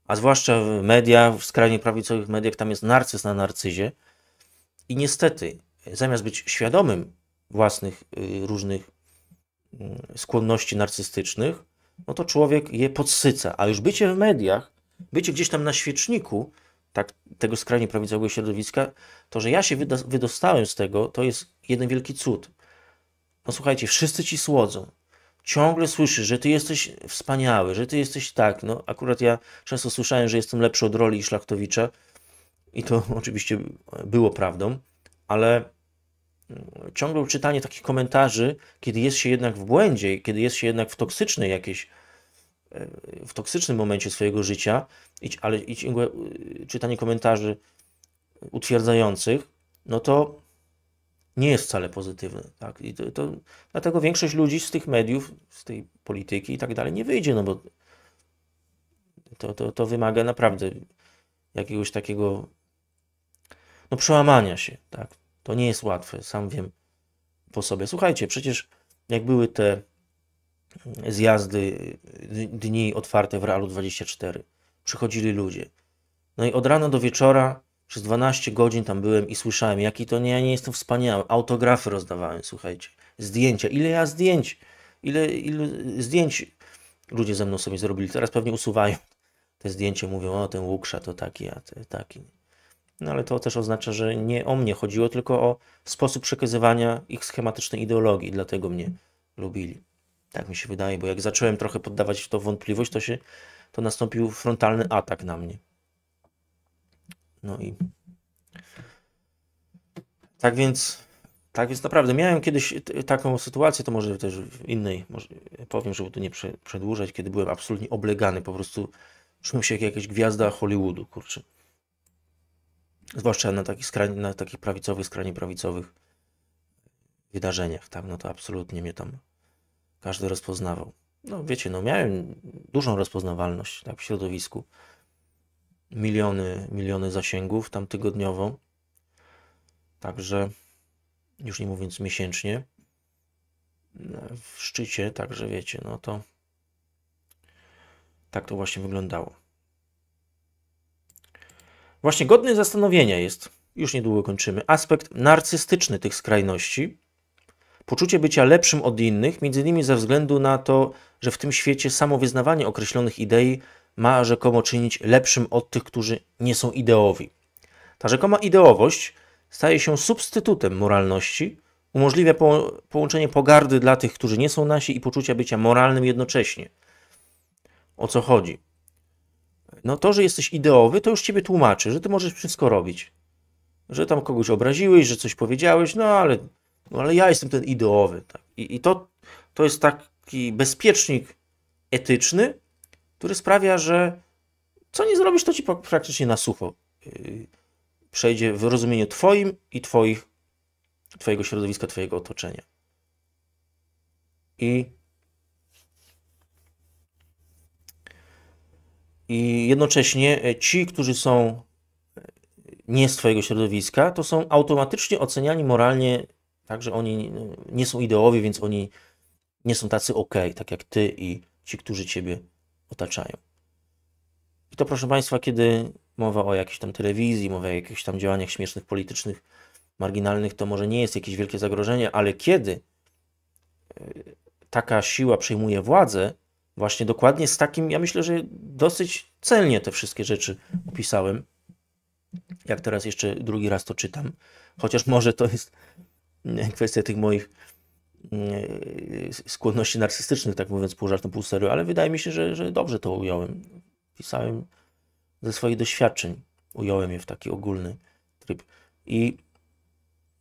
Speaker 1: a zwłaszcza w media, w skrajnie prawicowych mediach, tam jest narcyz na narcyzie. I niestety, zamiast być świadomym własnych y, różnych mm, skłonności narcystycznych, no to człowiek je podsyca. A już bycie w mediach, bycie gdzieś tam na świeczniku tak, tego skrajnie prawicowego środowiska, to, że ja się wydostałem z tego, to jest jeden wielki cud. No słuchajcie, wszyscy ci słodzą ciągle słyszy, że ty jesteś wspaniały, że ty jesteś tak. No, akurat ja często słyszałem, że jestem lepszy od roli i Szlachtowicza i to [laughs] oczywiście było prawdą, ale mm, ciągle czytanie takich komentarzy, kiedy jest się jednak w błędzie, kiedy jest się jednak w toksycznej jakiejś e, w toksycznym momencie swojego życia, ale i ciągłe y, czytanie komentarzy utwierdzających, no to nie jest wcale pozytywny. Tak? I to, to, dlatego większość ludzi z tych mediów, z tej polityki i tak dalej nie wyjdzie, no bo to, to, to wymaga naprawdę jakiegoś takiego no, przełamania się. Tak? To nie jest łatwe, sam wiem po sobie. Słuchajcie, przecież jak były te zjazdy, dni otwarte w Realu 24, przychodzili ludzie. No i od rana do wieczora przez 12 godzin tam byłem i słyszałem, jaki to nie, ja nie jestem wspaniały. Autografy rozdawałem, słuchajcie. Zdjęcia. Ile ja zdjęć? Ile, ile zdjęć ludzie ze mną sobie zrobili? Teraz pewnie usuwają te zdjęcia, mówią, o ten Łuksza to taki, a ten taki. No ale to też oznacza, że nie o mnie chodziło, tylko o sposób przekazywania ich schematycznej ideologii. Dlatego mnie lubili. Tak mi się wydaje, bo jak zacząłem trochę poddawać w to wątpliwość, to się to nastąpił frontalny atak na mnie. No i tak więc, tak więc naprawdę miałem kiedyś taką sytuację, to może też w innej może powiem, żeby to nie przedłużać, kiedy byłem absolutnie oblegany, po prostu czułem się jak jakaś gwiazda Hollywoodu, kurczę. Zwłaszcza na takich, na takich prawicowych, skrajnie prawicowych wydarzeniach, tam, no to absolutnie mnie tam każdy rozpoznawał. No wiecie, no miałem dużą rozpoznawalność tak, w środowisku, miliony, miliony zasięgów tam tygodniowo. Także, już nie mówiąc miesięcznie, w szczycie, także wiecie, no to tak to właśnie wyglądało. Właśnie godny zastanowienia jest, już niedługo kończymy, aspekt narcystyczny tych skrajności. Poczucie bycia lepszym od innych, między innymi ze względu na to, że w tym świecie samo wyznawanie określonych idei ma rzekomo czynić lepszym od tych, którzy nie są ideowi. Ta rzekoma ideowość staje się substytutem moralności, umożliwia po połączenie pogardy dla tych, którzy nie są nasi i poczucia bycia moralnym jednocześnie. O co chodzi? No to, że jesteś ideowy, to już ciebie tłumaczy, że ty możesz wszystko robić. Że tam kogoś obraziłeś, że coś powiedziałeś, no ale, no ale ja jestem ten ideowy. Tak? I, I, to, to jest taki bezpiecznik etyczny, który sprawia, że co nie zrobisz, to ci praktycznie na sucho y, przejdzie w rozumieniu Twoim i Twoich, Twojego środowiska, Twojego otoczenia. I, I jednocześnie e, ci, którzy są e, nie z Twojego środowiska, to są automatycznie oceniani moralnie, także oni nie są ideowi, więc oni nie są tacy ok, tak jak Ty i ci, którzy Ciebie otaczają. I to, proszę Państwa, kiedy mowa o jakiejś tam telewizji, mowa o jakichś tam działaniach śmiesznych, politycznych, marginalnych, to może nie jest jakieś wielkie zagrożenie, ale kiedy e, taka siła przejmuje władzę, właśnie dokładnie z takim, ja myślę, że dosyć celnie te wszystkie rzeczy opisałem. Jak teraz jeszcze drugi raz to czytam, chociaż może to jest e, kwestia tych moich E, skłonności narcystycznych, tak mówiąc pół żartem, pół serio, ale wydaje mi się, że, że dobrze to ująłem. Pisałem ze swoich doświadczeń, ująłem je w taki ogólny tryb. I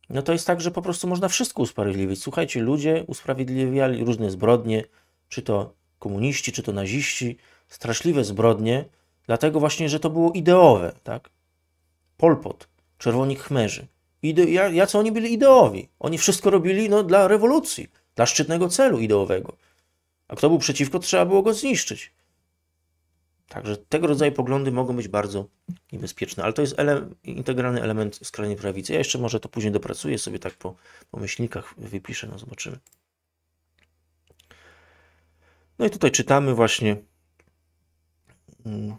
Speaker 1: no to jest tak, że po prostu można wszystko usprawiedliwić. Słuchajcie, ludzie usprawiedliwiali różne zbrodnie, czy to komuniści, czy to naziści, straszliwe zbrodnie, dlatego właśnie, że to było ideowe, tak? Polpot, czerwoni chmerzy, ide- jacy oni byli ideowi. Oni wszystko robili no, dla rewolucji, dla szczytnego celu ideowego. A kto był przeciwko, trzeba było go zniszczyć. Także tego rodzaju poglądy mogą być bardzo niebezpieczne, ale to jest ele- integralny element skrajnej prawicy. Ja jeszcze może to później dopracuję sobie tak po, po myślnikach, wypiszę, no zobaczymy. No i tutaj czytamy właśnie. Mm,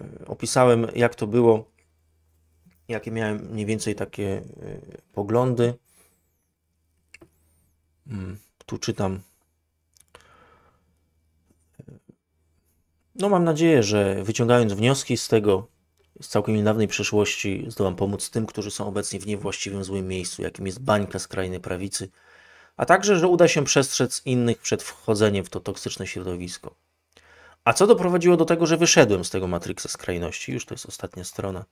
Speaker 1: e, opisałem, jak to było jakie miałem mniej więcej takie e, poglądy. Mm, tu czytam. No mam nadzieję, że wyciągając wnioski z tego, z całkiem niedawnej przeszłości, zdołam pomóc tym, którzy są obecnie w niewłaściwym złym miejscu, jakim jest bańka skrajnej prawicy, a także, że uda się przestrzec innych przed wchodzeniem w to toksyczne środowisko. A co doprowadziło do tego, że wyszedłem z tego Matrixa skrajności? Już to jest ostatnia strona.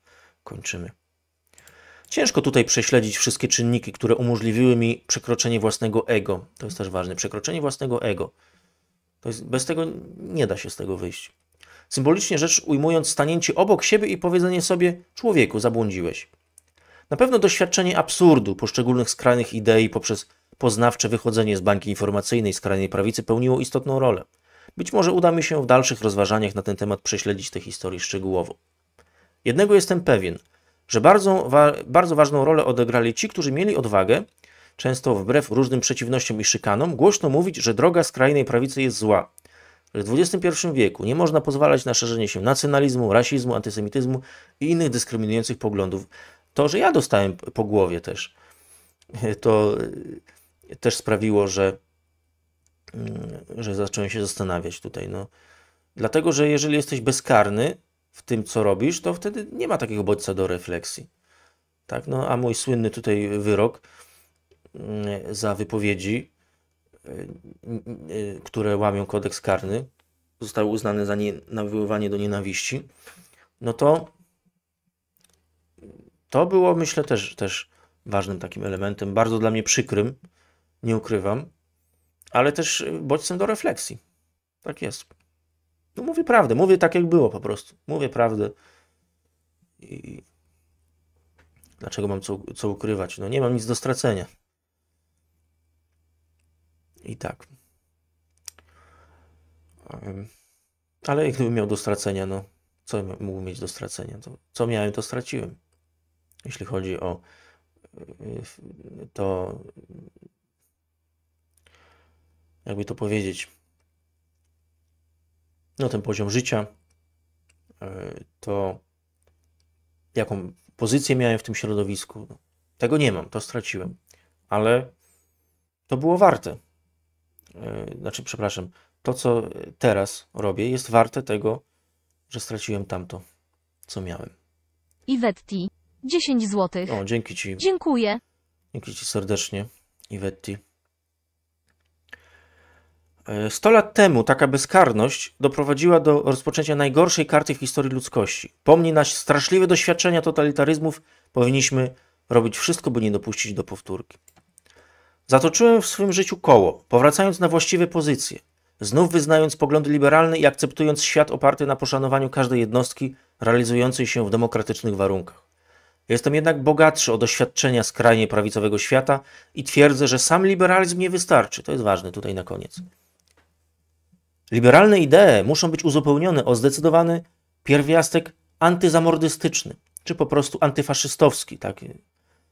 Speaker 1: Kończymy. Ciężko tutaj prześledzić wszystkie czynniki, które umożliwiły mi przekroczenie własnego ego. To jest też ważne. Przekroczenie własnego ego. To jest, bez tego nie da się z tego wyjść. Symbolicznie rzecz ujmując, stanięcie obok siebie i powiedzenie sobie: Człowieku, zabłądziłeś. Na pewno doświadczenie absurdu poszczególnych skrajnych idei poprzez poznawcze wychodzenie z bańki informacyjnej skrajnej prawicy pełniło istotną rolę. Być może uda mi się w dalszych rozważaniach na ten temat prześledzić tę historię szczegółowo. Jednego jestem pewien – że bardzo, wa bardzo ważną rolę odegrali ci, którzy mieli odwagę, często wbrew różnym przeciwnościom i szykanom, głośno mówić, że droga skrajnej prawicy jest zła, że w XXI wieku nie można pozwalać na szerzenie się nacjonalizmu, rasizmu, antysemityzmu i innych dyskryminujących poglądów. To, że ja dostałem po głowie też, [laughs] to e, też sprawiło, że, mm, że zacząłem się zastanawiać tutaj. No. Dlatego, że jeżeli jesteś bezkarny, w tym, co robisz, to wtedy nie ma takiego bodźca do refleksji. Tak, no a mój słynny tutaj wyrok mm, za wypowiedzi, y, y, y, które łamią kodeks karny, zostały uznane za nawoływanie do nienawiści, no to to było, myślę, też, też ważnym takim elementem, bardzo dla mnie przykrym, nie ukrywam, ale też bodźcem do refleksji. Tak jest. No mówię prawdę, mówię tak jak było po prostu. Mówię prawdę. I dlaczego mam co, co ukrywać? No nie mam nic do stracenia. I tak. Ale gdybym miał do stracenia, no co mógł mieć do stracenia? To, co miałem, to straciłem. Jeśli chodzi o y, y, to, jakby to powiedzieć, no ten poziom życia, e, to jaką pozycję miałem w tym środowisku. No, tego nie mam, to straciłem, ale to było warte. E, znaczy, przepraszam, to co teraz robię jest warte tego, że straciłem tamto, co miałem. Iwetti, 10 zł. O, dzięki Ci. Dziękuję. Dzięki Ci serdecznie, Iwetti. 100 e, lat temu taka bezkarność doprowadziła do rozpoczęcia najgorszej karty w historii ludzkości. Pomni nasz straszliwe doświadczenia totalitaryzmów, powinniśmy robić wszystko, by nie dopuścić do powtórki. Zatoczyłem w swym życiu koło, powracając na właściwe pozycje, znów wyznając poglądy liberalne i akceptując świat oparty na poszanowaniu każdej jednostki realizującej się w demokratycznych warunkach. Jestem jednak bogatszy o doświadczenia skrajnie prawicowego świata i twierdzę, że sam liberalizm nie wystarczy. To jest ważne tutaj na koniec. Liberalne idee muszą być uzupełnione o zdecydowany pierwiastek antyzamordystyczny, czy po prostu antyfaszystowski, tak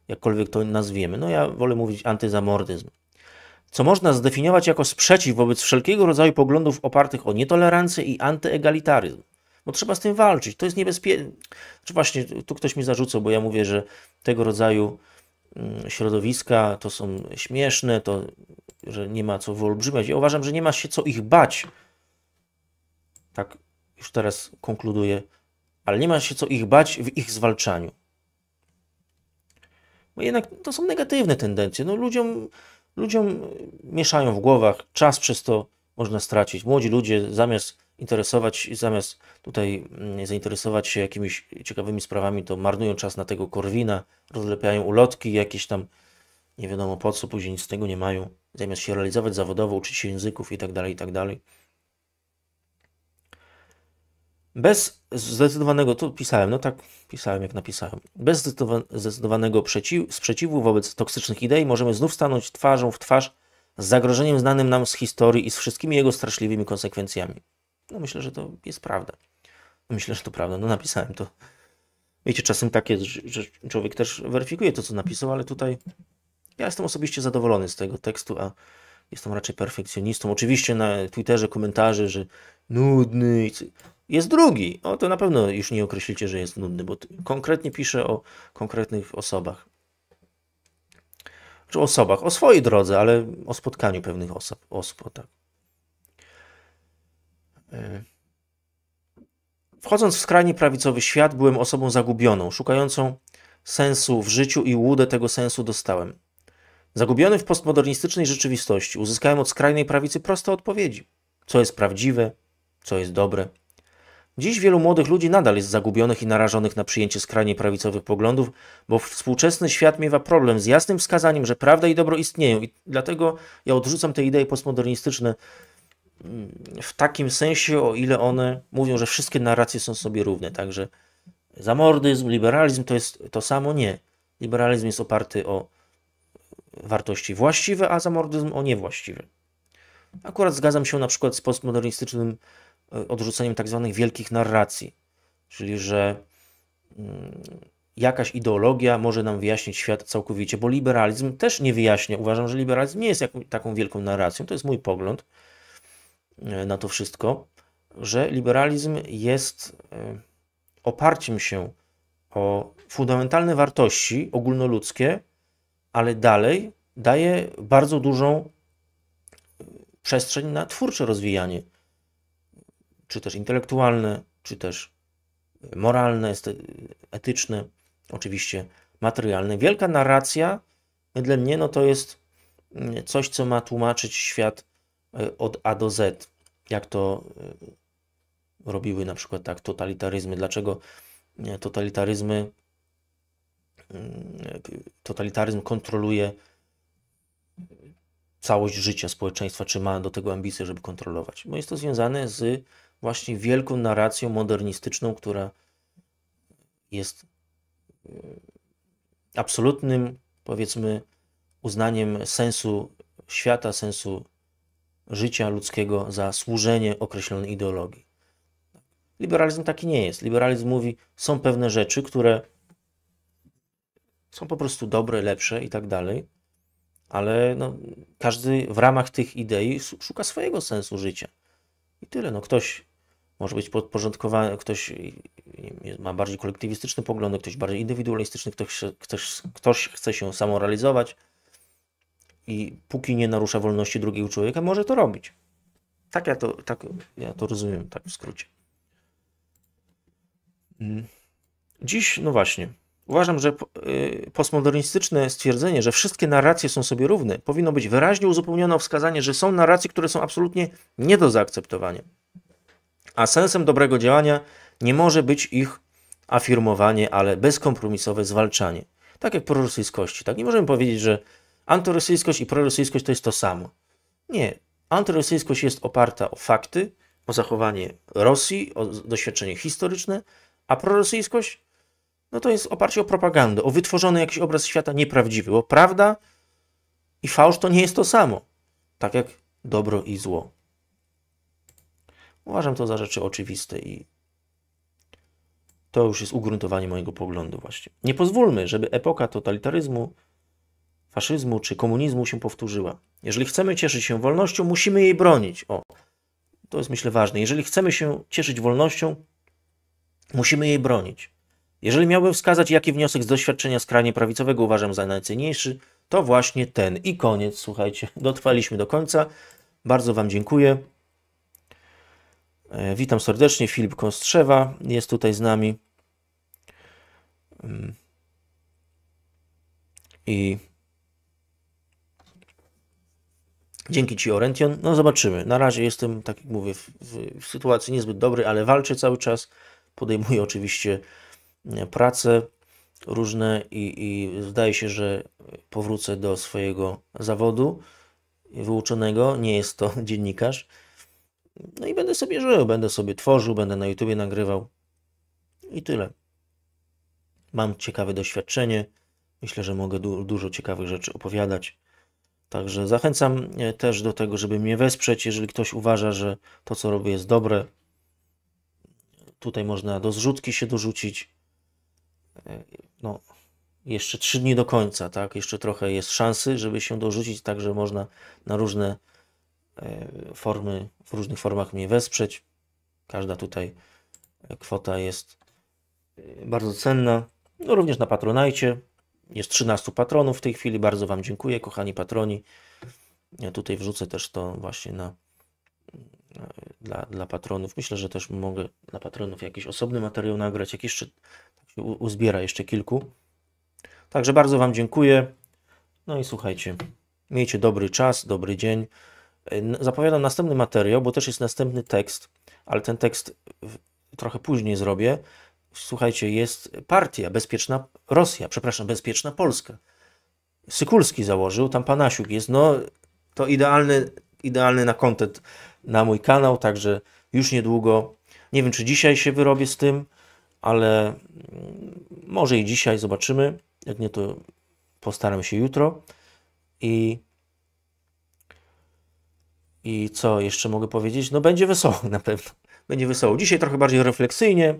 Speaker 1: jakkolwiek to nazwiemy. No ja wolę mówić antyzamordyzm. Co można zdefiniować jako sprzeciw wobec wszelkiego rodzaju poglądów opartych o nietolerancję i antyegalitaryzm. No trzeba z tym walczyć, to jest niebezpieczne. Czy właśnie tu ktoś mi zarzucał, bo ja mówię, że tego rodzaju mm, środowiska to są śmieszne, to, że nie ma co wyolbrzymiać. Ja uważam, że nie ma się co ich bać tak już teraz konkluduję, ale nie ma się co ich bać w ich zwalczaniu. Bo jednak to są negatywne tendencje. No ludziom, ludziom mieszają w głowach, czas przez to można stracić. Młodzi ludzie zamiast interesować, zamiast tutaj mm, zainteresować się jakimiś ciekawymi sprawami, to marnują czas na tego korwina, rozlepiają ulotki jakieś tam, nie wiadomo po co, później nic z tego nie mają. Zamiast się realizować zawodowo, uczyć się języków itd., tak itd. Tak bez zdecydowanego, to pisałem, no tak pisałem jak napisałem, bez zdecydowanego przeciw, sprzeciwu wobec toksycznych idei możemy znów stanąć twarzą w twarz z zagrożeniem znanym nam z historii i z wszystkimi jego straszliwymi konsekwencjami. No myślę, że to jest prawda. Myślę, że to prawda, no napisałem to. Wiecie, czasem tak jest, że człowiek też weryfikuje to, co napisał, ale tutaj ja jestem osobiście zadowolony z tego tekstu, a jestem raczej perfekcjonistą. Oczywiście na Twitterze komentarze, że nudny jest drugi. O, to na pewno już nie określicie, że jest nudny, bo konkretnie pisze o konkretnych osobach. Czy znaczy, osobach, o swojej drodze, ale o spotkaniu pewnych osób. tak. E, wchodząc w skrajnie prawicowy świat, byłem osobą zagubioną, szukającą sensu w życiu i łudę tego sensu dostałem. Zagubiony w postmodernistycznej rzeczywistości, uzyskałem od skrajnej prawicy proste odpowiedzi: co jest prawdziwe, co jest dobre, Dziś wielu młodych ludzi nadal jest zagubionych i narażonych na przyjęcie skrajnie prawicowych poglądów, bo współczesny świat miewa problem z jasnym wskazaniem, że prawda i dobro istnieją. I dlatego ja odrzucam te idee postmodernistyczne mm, w takim sensie, o ile one mówią, że wszystkie narracje są sobie równe. Także zamordyzm, liberalizm to jest to samo. Nie. Liberalizm jest oparty o wartości właściwe, a zamordyzm o niewłaściwe. Akurat zgadzam się na przykład z postmodernistycznym e, odrzuceniem tak zwanych wielkich narracji, czyli że mm, jakaś ideologia może nam wyjaśnić świat całkowicie, bo liberalizm też nie wyjaśnia. Uważam, że liberalizm nie jest taką wielką narracją, to jest mój pogląd e, na to wszystko, że liberalizm jest e, oparciem się o fundamentalne wartości ogólnoludzkie, ale dalej daje bardzo dużą przestrzeń na twórcze rozwijanie, czy też intelektualne, czy też moralne, etyczne, oczywiście materialne. Wielka narracja dla mnie no to jest mm, coś, co ma tłumaczyć świat e, od A do Z, jak to e, robiły na przykład tak totalitaryzmy. Dlaczego totalitaryzmy, mm, totalitaryzm kontroluje całość życia społeczeństwa, czy ma do tego ambicje, żeby kontrolować. Bo jest to związane z właśnie wielką narracją modernistyczną, która jest mm, absolutnym, powiedzmy, uznaniem sensu świata, sensu życia ludzkiego za służenie określonej ideologii. Liberalizm taki nie jest. Liberalizm mówi, są pewne rzeczy, które są po prostu dobre, lepsze i tak dalej ale no, każdy w ramach tych idei szuka swojego sensu życia. I tyle. No, ktoś może być podporządkowany, ktoś ma bardziej kolektywistyczne poglądy, no, ktoś bardziej indywidualistyczny, ktoś, ktoś, ktoś chce się samorealizować i póki nie narusza wolności drugiego człowieka, może to robić. Tak ja to, tak ja to rozumiem, tak w skrócie. Mm. Dziś, no właśnie, Uważam, że y, postmodernistyczne stwierdzenie, że wszystkie narracje są sobie równe, powinno być wyraźnie uzupełnione o wskazanie, że są narracje, które są absolutnie nie do zaakceptowania. A sensem dobrego działania nie może być ich afirmowanie, ale bezkompromisowe zwalczanie. Tak jak prorosyjskości. Tak? Nie możemy powiedzieć, że antyrosyjskość i prorosyjskość to jest to samo. Nie. Antyrosyjskość jest oparta o fakty, o zachowanie Rosji, o doświadczenie historyczne, a prorosyjskość no to jest oparcie o propagandę, o wytworzony jakiś obraz świata nieprawdziwy, bo prawda i fałsz to nie jest to samo, tak jak dobro i zło. Uważam to za rzeczy oczywiste i to już jest ugruntowanie mojego poglądu właśnie. Nie pozwólmy, żeby epoka totalitaryzmu, faszyzmu czy komunizmu się powtórzyła. Jeżeli chcemy cieszyć się wolnością, musimy jej bronić. O, to jest myślę ważne. Jeżeli chcemy się cieszyć wolnością, musimy jej bronić. Jeżeli miałbym wskazać, jaki wniosek z doświadczenia skrajnie prawicowego uważam za najcenniejszy, to właśnie ten. I koniec, słuchajcie, [laughs] dotrwaliśmy do końca. Bardzo Wam dziękuję. E, witam serdecznie, Filip Kostrzewa jest tutaj z nami. Mm. I dzięki Ci, Orention. No, zobaczymy. Na razie jestem, tak jak mówię, w, w, w sytuacji niezbyt dobry, ale walczę cały czas. Podejmuję oczywiście E, prace różne i, i zdaje się, że powrócę do swojego zawodu wyuczonego, nie jest to [laughs] dziennikarz. No i będę sobie żył, będę sobie tworzył, będę na YouTubie nagrywał i tyle. Mam ciekawe doświadczenie, myślę, że mogę du dużo ciekawych rzeczy opowiadać. Także zachęcam e, też do tego, żeby mnie wesprzeć, jeżeli ktoś uważa, że to co robię jest dobre. Tutaj można do zrzutki się dorzucić no, jeszcze trzy dni do końca, tak? Jeszcze trochę jest szansy, żeby się dorzucić, także można na różne e, formy, w różnych formach mnie wesprzeć. Każda tutaj kwota jest e, bardzo cenna. No, również na Patronajcie. Jest 13 patronów w tej chwili. Bardzo Wam dziękuję, kochani patroni. Ja tutaj wrzucę też to właśnie na dla, dla patronów. Myślę, że też mogę dla patronów jakiś osobny materiał nagrać, jakiś jeszcze tak się uzbiera jeszcze kilku. Także bardzo Wam dziękuję. No i słuchajcie, miejcie dobry czas, dobry dzień. Zapowiadam następny materiał, bo też jest następny tekst, ale ten tekst trochę później zrobię. Słuchajcie, jest partia Bezpieczna Rosja, przepraszam, Bezpieczna Polska. Sykulski założył, tam Panasiuk jest. No, to idealny, idealny na kontent na mój kanał, także już niedługo. Nie wiem, czy dzisiaj się wyrobię z tym, ale mm, może i dzisiaj zobaczymy. Jak nie, to postaram się jutro. I, I co jeszcze mogę powiedzieć? No, będzie wesoło [laughs] na pewno. Będzie wesoło. Dzisiaj trochę bardziej refleksyjnie,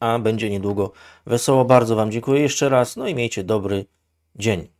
Speaker 1: a będzie niedługo wesoło. Bardzo Wam dziękuję jeszcze raz. No i miejcie dobry dzień.